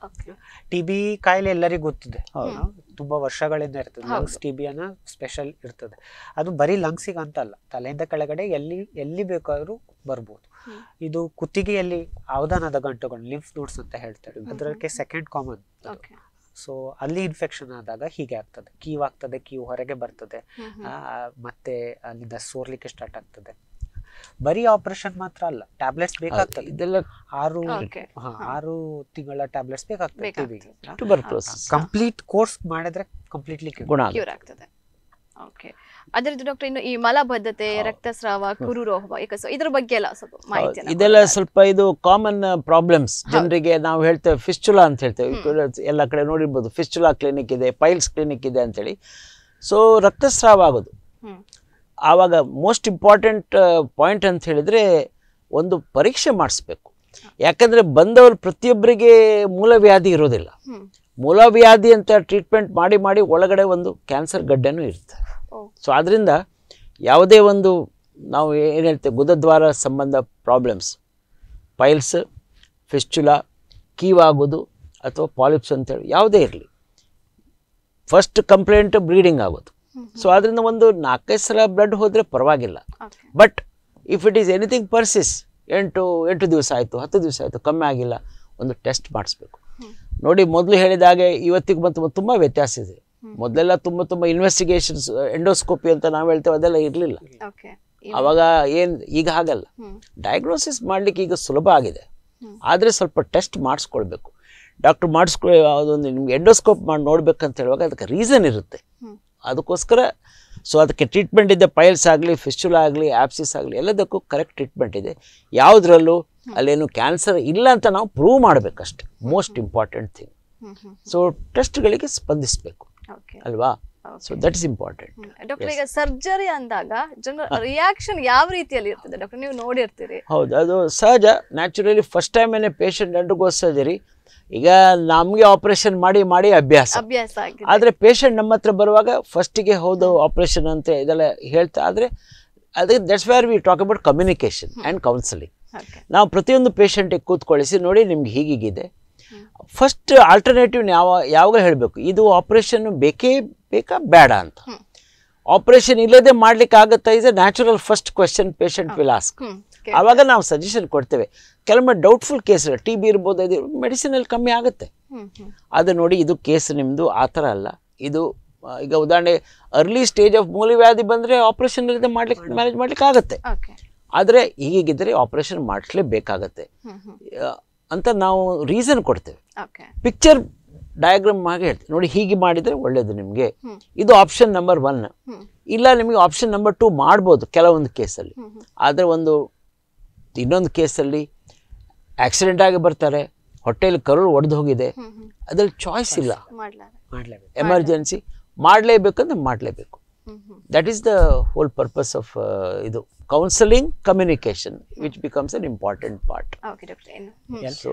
ಟಿ ಬಿ ಕಾಯಿಲೆ ಎಲ್ಲರಿಗೂ ಗೊತ್ತಿದೆ ತುಂಬಾ ವರ್ಷಗಳಿಂದ ಇರ್ತದೆ ಲಂಗ್ಸ್ ಟಿ ಬಿ ಅನ್ನ ಸ್ಪೆಷಲ್ ಇರ್ತದೆ ಅದು ಬರೀ ಲಂಗ್ಸಿಗೆ ಅಂತ ಅಲ್ಲ ತಲೆಯಿಂದ ಕೆಳಗಡೆ ಎಲ್ಲಿ ಎಲ್ಲಿ ಬೇಕಾದ್ರೂ ಬರ್ಬೋದು ಇದು ಕುತ್ತಿಗೆಯಲ್ಲಿ ಅವಧಾನದ ಗಂಟುಗಳು ಲಿಂಫ್ ನೋಡ್ಸ್ ಅಂತ ಹೇಳ್ತಾರೆ ಅದ್ರಕ್ಕೆ ಸೆಕೆಂಡ್ ಕಾಮನ್ ಸೊ ಅಲ್ಲಿ ಇನ್ಫೆಕ್ಷನ್ ಆದಾಗ ಹೀಗೆ ಆಗ್ತದೆ ಕೀವ್ ಆಗ್ತದೆ ಕೀವು ಹೊರಗೆ ಬರ್ತದೆ ಮತ್ತೆ ಅಲ್ಲಿಂದ ಸೋರ್ಲಿಕ್ಕೆ ಸ್ಟಾರ್ಟ್ ಆಗ್ತದೆ ಬರೀ ಆಪರೇಷನ್ ಮಾತ್ರ ಅಲ್ಲ ಟ್ಯಾಬ್ಲೆಟ್ಸ್ ಬೇಕಾಗ್ತದೆ ಇದೆಲ್ಲ ಆರು ಆರು ತಿಂಗಳ ಟ್ಯಾಬ್ಲೆಟ್ಸ್ ಬೇಕಾಗ್ತದೆ ಕಂಪ್ಲೀಟ್ ಕೋರ್ಸ್ ಮಾಡಿದ್ರೆ ಕಂಪ್ಲೀಟ್ಲಿ ಕ್ಯೂರ್ ಆಗ್ತದೆ ಓಕೆ ಅದರದ್ದು ಡಾಕ್ಟರ್ ಇನ್ನು ಈ ಮಲಬದ್ಧತೆ ರಕ್ತಸ್ರಾವ ಕುರುರೋಹವ ಇದ್ರ ಬಗ್ಗೆ ಎಲ್ಲ ಸ್ವಲ್ಪ ಮಾಹಿತಿ ಇದೆಲ್ಲ ಸ್ವಲ್ಪ ಇದು ಕಾಮನ್ ಪ್ರಾಬ್ಲಮ್ಸ್ ಜನರಿಗೆ ನಾವು ಹೇಳ್ತೇವೆ ಫಿಸ್ಟುಲಾ ಅಂತ ಹೇಳ್ತೇವೆ ಎಲ್ಲ ಕಡೆ ನೋಡಿರ್ಬೋದು ಫಿಸ್ಟುಲಾ ಕ್ಲಿನಿಕ್ ಇದೆ ಪೈಲ್ಸ್ ಕ್ಲಿನಿಕ್ ಇದೆ ಅಂತೇಳಿ ಸೊ ರಕ್ತಸ್ರಾವ ಆಗೋದು ಆವಾಗ ಮೋಸ್ಟ್ ಇಂಪಾರ್ಟೆಂಟ್ ಪಾಯಿಂಟ್ ಅಂತ ಹೇಳಿದರೆ ಒಂದು ಪರೀಕ್ಷೆ ಮಾಡಿಸ್ಬೇಕು ಯಾಕಂದರೆ ಬಂದವರು ಪ್ರತಿಯೊಬ್ಬರಿಗೆ ಮೂಲವ್ಯಾಧಿ ಇರೋದಿಲ್ಲ ಮೂಲವ್ಯಾಧಿ ಅಂತ ಟ್ರೀಟ್ಮೆಂಟ್ ಮಾಡಿ ಮಾಡಿ ಒಳಗಡೆ ಒಂದು ಕ್ಯಾನ್ಸರ್ ಗಡ್ಡೆನೂ ಇರುತ್ತೆ ಸೊ ಆದ್ದರಿಂದ ಯಾವುದೇ ಒಂದು ನಾವು ಏನು ಹೇಳ್ತೇವೆ ಗುದದ್ವಾರ ಸಂಬಂಧ ಪ್ರಾಬ್ಲಮ್ಸ್ ಪೈಲ್ಸ್ ಕೀವ್ ಕೀವಾಗೋದು ಅಥವಾ ಪಾಲಿಪ್ಸ್ ಅಂತೇಳಿ ಯಾವುದೇ ಇರಲಿ ಫಸ್ಟ್ ಕಂಪ್ಲೇಂಟ್ ಬ್ರೀಡಿಂಗ್ ಆಗೋದು ಸೊ ಅದರಿಂದ ಒಂದು ನಾಲ್ಕೈದು ಸಲ ಬ್ಲಡ್ ಹೋದ್ರೆ ಪರವಾಗಿಲ್ಲ but if it is anything persists ಎಂಟು ಎಂಟು ದಿವಸ ಆಯಿತು ಹತ್ತು ದಿವಸ ಆಯಿತು ಕಮ್ಮಿ ಆಗಿಲ್ಲ ಒಂದು ಟೆಸ್ಟ್ ಮಾಡಿಸ್ಬೇಕು ನೋಡಿ ಮೊದಲು ಹೇಳಿದಾಗೆ ಇವತ್ತಿಗೆ ಬಂತು ತುಂಬ ವ್ಯತ್ಯಾಸ ಇದೆ ಮೊದಲೆಲ್ಲ ತುಂಬ ತುಂಬ ಇನ್ವೆಸ್ಟಿಗೇಷನ್ಸ್ ಎಂಡೋಸ್ಕೋಪಿ ಅಂತ ನಾವು ಹೇಳ್ತೇವೆ ಅದೆಲ್ಲ ಇರಲಿಲ್ಲ ಅವಾಗ ಏನು ಈಗ ಹಾಗಲ್ಲ ಡಯಾಗ್ನೋಸಿಸ್ ಮಾಡಲಿಕ್ಕೆ ಈಗ ಸುಲಭ ಆಗಿದೆ ಆದರೆ ಸ್ವಲ್ಪ ಟೆಸ್ಟ್ ಮಾಡಿಸ್ಕೊಳ್ಬೇಕು ಡಾಕ್ಟ್ರ್ ಮಾಡಿಸ್ಕೊಳ್ಳಿ ಅದೊಂದು ನಿಮ್ಗೆ ಎಂಡೋಸ್ಕೋಪ್ ಮಾಡಿ ನೋಡ್ಬೇಕಂತ ಹೇಳುವಾಗ ಅದಕ್ಕೆ ರೀಸನ್ ಇರುತ್ತೆ ಅದಕ್ಕೋಸ್ಕರ ಸೊ ಅದಕ್ಕೆ ಟ್ರೀಟ್ಮೆಂಟ್ ಇದೆ ಪೈಲ್ಸ್ ಆಗಲಿ ಫಿಸ್ಟುಲ್ ಆಗಲಿ ಆ್ಯಪ್ಸಿಸ್ ಆಗಲಿ ಎಲ್ಲದಕ್ಕೂ ಕರೆಕ್ಟ್ ಟ್ರೀಟ್ಮೆಂಟ್ ಇದೆ ಯಾವುದರಲ್ಲೂ ಅಲ್ಲೇನು ಕ್ಯಾನ್ಸರ್ ಇಲ್ಲ ಅಂತ ನಾವು ಪ್ರೂವ್ ಮಾಡಬೇಕಷ್ಟೆ ಮೋಸ್ಟ್ ಇಂಪಾರ್ಟೆಂಟ್ ಥಿಂಗ್ ಸೊ ಟೆಸ್ಟ್ಗಳಿಗೆ ಸ್ಪಂದಿಸಬೇಕು ಅಲ್ವಾ so that is important doctor ಈಗ ಸರ್ಜರಿ ಅಂದಾಗ ಜನರ ರಿಯಾಕ್ಷನ್ ಯಾವ ರೀತಿಯಲ್ಲಿ ಇರ್ತದೆ ಡಾಕ್ಟರ್ ನೀವು ನೋಡಿರ್ತೀರಿ ಹೌದು ಅದು ಸಹಜ ನ್ಯಾಚುರಲಿ ಫಸ್ಟ್ ಟೈಮ್ ಏನೇ ಪೇಷಂಟ್ ಅಂಡರ್ಗೋ ಸರ್ಜರಿ ಈಗ ನಮಗೆ ಆಪರೇಷನ್ ಮಾಡಿ ಮಾಡಿ ಅಭ್ಯಾಸ ಅಭ್ಯಾಸ ಆದರೆ ಪೇಷಂಟ್ ನಮ್ಮ ಹತ್ರ ಬರುವಾಗ ಫಸ್ಟಿಗೆ ಹೌದು ಆಪರೇಷನ್ ಅಂತ ಇದೆಲ್ಲ ಹೇಳ್ತಾ ಆದರೆ ಅದಕ್ಕೆ that's where we talk about communication and counselling ನಾವು ಪ್ರತಿಯೊಂದು ಪೇಷಂಟಿಗೆ ಕೂತ್ಕೊಳ್ಳಿಸಿ ನೋಡಿ ನಿಮ್ಗೆ ಹೀಗೀಗಿದೆ ಫಸ್ಟ್ ಆಲ್ಟರ್ನೇಟಿವ್ ಯಾವ ಯಾವಾಗ ಹೇಳಬೇಕು ಇದು ಆಪರೇಷನ್ ಬೇಕೇ ಬೇಕಾ ಬೇಡ ಅಂತ ಆಪರೇಷನ್ ಇಲ್ಲದೆ ಮಾಡ್ಲಿಕ್ಕೆ ಆಗುತ್ತಾ is natural first question patient will ask ನಾವು ಸಜೆಷನ್ ಕೊಡ್ತೇವೆ ಕೆಲವೊಮ್ಮೆ ಡೌಟ್ಫುಲ್ ಕೇಸ್ ಟಿ ಬಿ ಇರ್ಬೋದು ಮೆಡಿಸಿನಲ್ಲಿ ಕಮ್ಮಿ ಆಗುತ್ತೆ ಅದು ನೋಡಿ ಇದು ಕೇಸ್ ನಿಮ್ಮದು ಆ ಥರ ಅಲ್ಲ ಇದು ಈಗ ಉದಾಹರಣೆ ಅರ್ಲಿ ಸ್ಟೇಜ್ ಆಫ್ ಮೂಲವ್ಯಾಧಿ ಬಂದರೆ ಆಪರೇಷನ್ ಇಲ್ಲದೆ ಮಾಡ್ಲಿಕ್ಕೆ ಮ್ಯಾನೇಜ್ ಮಾಡ್ಲಿಕ್ಕೆ ಆಗುತ್ತೆ ಆದರೆ ಹೀಗಿದ್ದರೆ ಆಪರೇಷನ್ ಮಾಡಲೇಬೇಕಾಗತ್ತೆ ಅಂತ ನಾವು ರೀಸನ್ ಕೊಡ್ತೇವೆ ಪಿಕ್ಚರ್ ಡಯಾಗ್ರಾಮ್ ಆಗಿ ಹೇಳ್ತೀನಿ ನೋಡಿ ಹೀಗೆ ಮಾಡಿದರೆ ಒಳ್ಳೆಯದು ನಿಮಗೆ ಇದು ಆಪ್ಷನ್ ನಂಬರ್ ಒನ್ ಇಲ್ಲ ನಿಮಗೆ ಆಪ್ಷನ್ ನಂಬರ್ ಟು ಮಾಡ್ಬೋದು ಕೆಲವೊಂದು ಕೇಸಲ್ಲಿ ಆದರೆ ಒಂದು ಇನ್ನೊಂದು ಕೇಸಲ್ಲಿ ಆಕ್ಸಿಡೆಂಟ್ ಆಗಿ ಬರ್ತಾರೆ ಹೊಟ್ಟೆಯಲ್ಲಿ ಕರುಳು ಒಡೆದು ಹೋಗಿದೆ ಅದರಲ್ಲಿ ಚಾಯ್ಸ್ ಇಲ್ಲ ಎಮರ್ಜೆನ್ಸಿ ಮಾಡಲೇಬೇಕಂದ್ರೆ ಮಾಡಲೇಬೇಕು that is the whole purpose of ಇದು counselling communication which becomes an important part so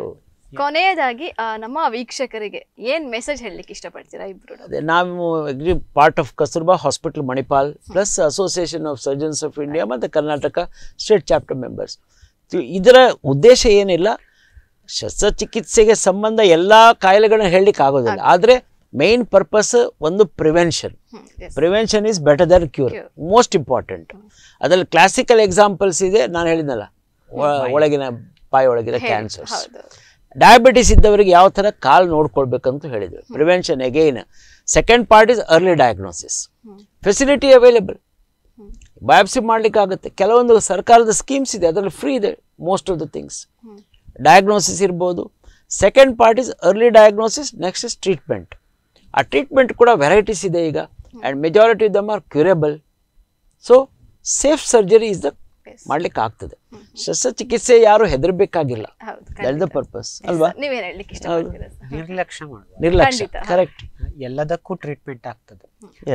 ಕೊನೆಯದಾಗಿ ನಮ್ಮ ವೀಕ್ಷಕರಿಗೆ ಏನ್ ಮೆಸೇಜ್ ಹೇಳಲಿಕ್ಕೆ ಇಷ್ಟಪಡ್ತೀರಾ ಇಬ್ರು ನಾವು agree part of Kasturba hospital Manipal plus association of surgeons of India ಮತ್ತು ಕರ್ನಾಟಕ ಸ್ಟೇಟ್ ಚಾಪ್ಟರ್ ಮೆಂಬರ್ಸ್ ಇದರ ಉದ್ದೇಶ ಏನಿಲ್ಲ ಶಸ್ತ್ರಚಿಕಿತ್ಸೆಗೆ ಸಂಬಂಧ ಎಲ್ಲ ಕಾಯಿಲೆಗಳನ್ನ ಹೇಳಲಿಕ್ಕೆ ಆಗೋದಿಲ್ಲ ಆದರೆ ಮೇನ್ ಪರ್ಪಸ್ ಒಂದು prevention prevention is better than cure most important ಅದರಲ್ಲಿ ಕ್ಲಾಸಿಕಲ್ ಎಕ್ಸಾಂಪಲ್ಸ್ ಇದೆ ನಾನು ಹೇಳಿದ್ನಲ್ಲ ಒಳಗಿನ ಬಾಯಿ ಒಳಗಿನ ಕ್ಯಾನ್ಸರ್ಸ್ ಡಯಾಬಿಟಿಸ್ ಇದ್ದವರಿಗೆ ಯಾವ ಥರ ಕಾಲು ನೋಡ್ಕೊಳ್ಬೇಕಂತ ಹೇಳಿದ್ರು prevention again second part is early diagnosis facility available biopsy ಮಾಡಲಿಕ್ಕಾಗುತ್ತೆ ಕೆಲವೊಂದು ಸರ್ಕಾರದ ಸ್ಕೀಮ್ಸ್ ಇದೆ ಅದರಲ್ಲಿ ಫ್ರೀ ಇದೆ most of the things diagnosis ಇರ್ಬೋದು second part is early diagnosis next is treatment ಆ ಟ್ರೀಟ್ಮೆಂಟ್ ಕೂಡ ವೆರೈಟೀಸ್ ಇದೆ ಈಗ and majority them are curable so safe surgery is the ಮಾಡ್ಲಿಕ್ಕೆ ಆಗ್ತದೆ ಶಸ್ತ್ರಚಿಕಿತ್ಸೆ ಯಾರು ಹೆದರ್ಬೇಕಾಗಿಲ್ಲ ಪರ್ಪಸ್ ಅಲ್ವಾ ನಿರ್ಲಕ್ಷ್ಯ ನಿರ್ಲಕ್ಷ್ಯ ಕರೆಕ್ಟ್ ಎಲ್ಲದಕ್ಕೂ ಟ್ರೀಟ್ಮೆಂಟ್ ಆಗ್ತದೆ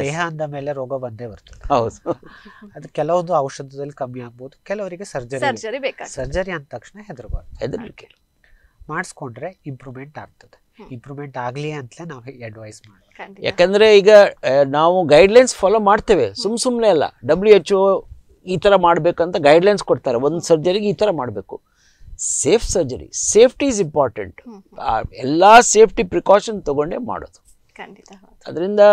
ದೇಹ ಅಂದ ಮೇಲೆ ರೋಗ ಬಂದೇ ಬರ್ತದೆ ಹೌದು ಅದು ಕೆಲವೊಂದು ಔಷಧದಲ್ಲಿ ಕಮ್ಮಿ ಆಗ್ಬೋದು ಕೆಲವರಿಗೆ ಸರ್ಜರಿ ಸರ್ಜರಿ ಅಂದ ತಕ್ಷಣ ಹೆದರಬಾರ್ದು ಹೆದರ್ಲಿಕ್ಕೆ ಮಾಡಿಸ್ಕೊಂಡ್ರೆ ಇಂಪ್ರೂವ್ಮೆಂಟ್ ಆಗ್ತದೆ ಇಂಪ್ರೂವ್ಮೆಂಟ್ ಆಗ್ಲಿ ಅಂತಲೇ ನಾವು ಅಡ್ವೈಸ್ ಮಾಡ್ತೀವಿ ಯಾಕಂದ್ರೆ ಈಗ ನಾವು ಗೈಡ್ಲೈನ್ಸ್ ಫಾಲೋ ಮಾಡ್ತೇವೆ ಸುಮ್ ಸುಮ್ನೆ ಅಲ್ಲ ಡಬ್ಲ್ಯೂ ಎಚ್ ಓ ಈ ಥರ ಮಾಡಬೇಕಂತ ಗೈಡ್ಲೈನ್ಸ್ ಕೊಡ್ತಾರೆ ಒಂದು ಸರ್ಜರಿಗೆ ಈ ಥರ ಮಾಡಬೇಕು safe surgery safety is important ಎಲ್ಲ ಸೇಫ್ಟಿ ಪ್ರಿಕಾಷನ್ ತಗೊಂಡೇ ಮಾಡೋದು ಅದರಿಂದ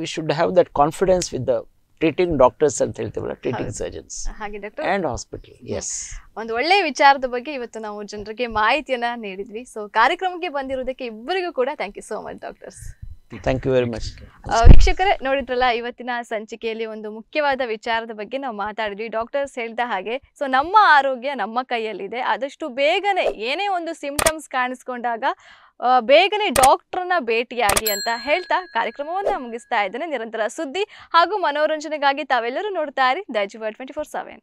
we should have that confidence with the treating doctors ಅಂತ ಹೇಳ್ತೀವಲ್ಲ treating surgeons and hospitals ಒಂದು ಒಳ್ಳೆಯ ವಿಚಾರದ ಬಗ್ಗೆ ಇವತ್ತು ನಾವು ಜನರಿಗೆ ಮಾಹಿತಿಯನ್ನ ನೀಡಿದ್ವಿ ಸೊ ಕಾರ್ಯಕ್ರಮಕ್ಕೆ ಬಂದಿರೋದಕ್ಕೆ ಇಬ್ಬರಿಗೂ ಕೂಡ thank you so much doctors thank you very much ವೀಕ್ಷಕರೇ ನೋಡಿದ್ರಲ್ಲ ಇವತ್ತಿನ ಸಂಚಿಕೆಯಲ್ಲಿ ಒಂದು ಮುಖ್ಯವಾದ ವಿಚಾರದ ಬಗ್ಗೆ ನಾವು ಮಾತಾಡಿದ್ವಿ ಡಾಕ್ಟರ್ಸ್ ಹೇಳ್ದ ಹಾಗೆ ಸೊ ನಮ್ಮ ಆರೋಗ್ಯ ನಮ್ಮ ಕೈಯಲ್ಲಿದೆ ಆದಷ್ಟು ಬೇಗನೆ ಏನೇ ಒಂದು ಸಿಂಪ್ಟಮ್ಸ್ ಕಾಣಿಸ್ಕೊಂಡಾಗ ಬೇಗನೆ ಡಾಕ್ಟರ್ನ ಭೇಟಿಯಾಗಿ ಅಂತ ಹೇಳ್ತಾ ಕಾರ್ಯಕ್ರಮವನ್ನು ಮುಗಿಸ್ತಾ ಇದ್ದೇನೆ ನಿರಂತರ ಸುದ್ದಿ ಹಾಗೂ ಮನೋರಂಜನೆಗಾಗಿ ತಾವೆಲ್ಲರೂ ನೋಡ್ತಾ ಇರಿ ದೈಜುವ ಟ್ವೆಂಟಿ ಫೋರ್ ಸೆವೆನ್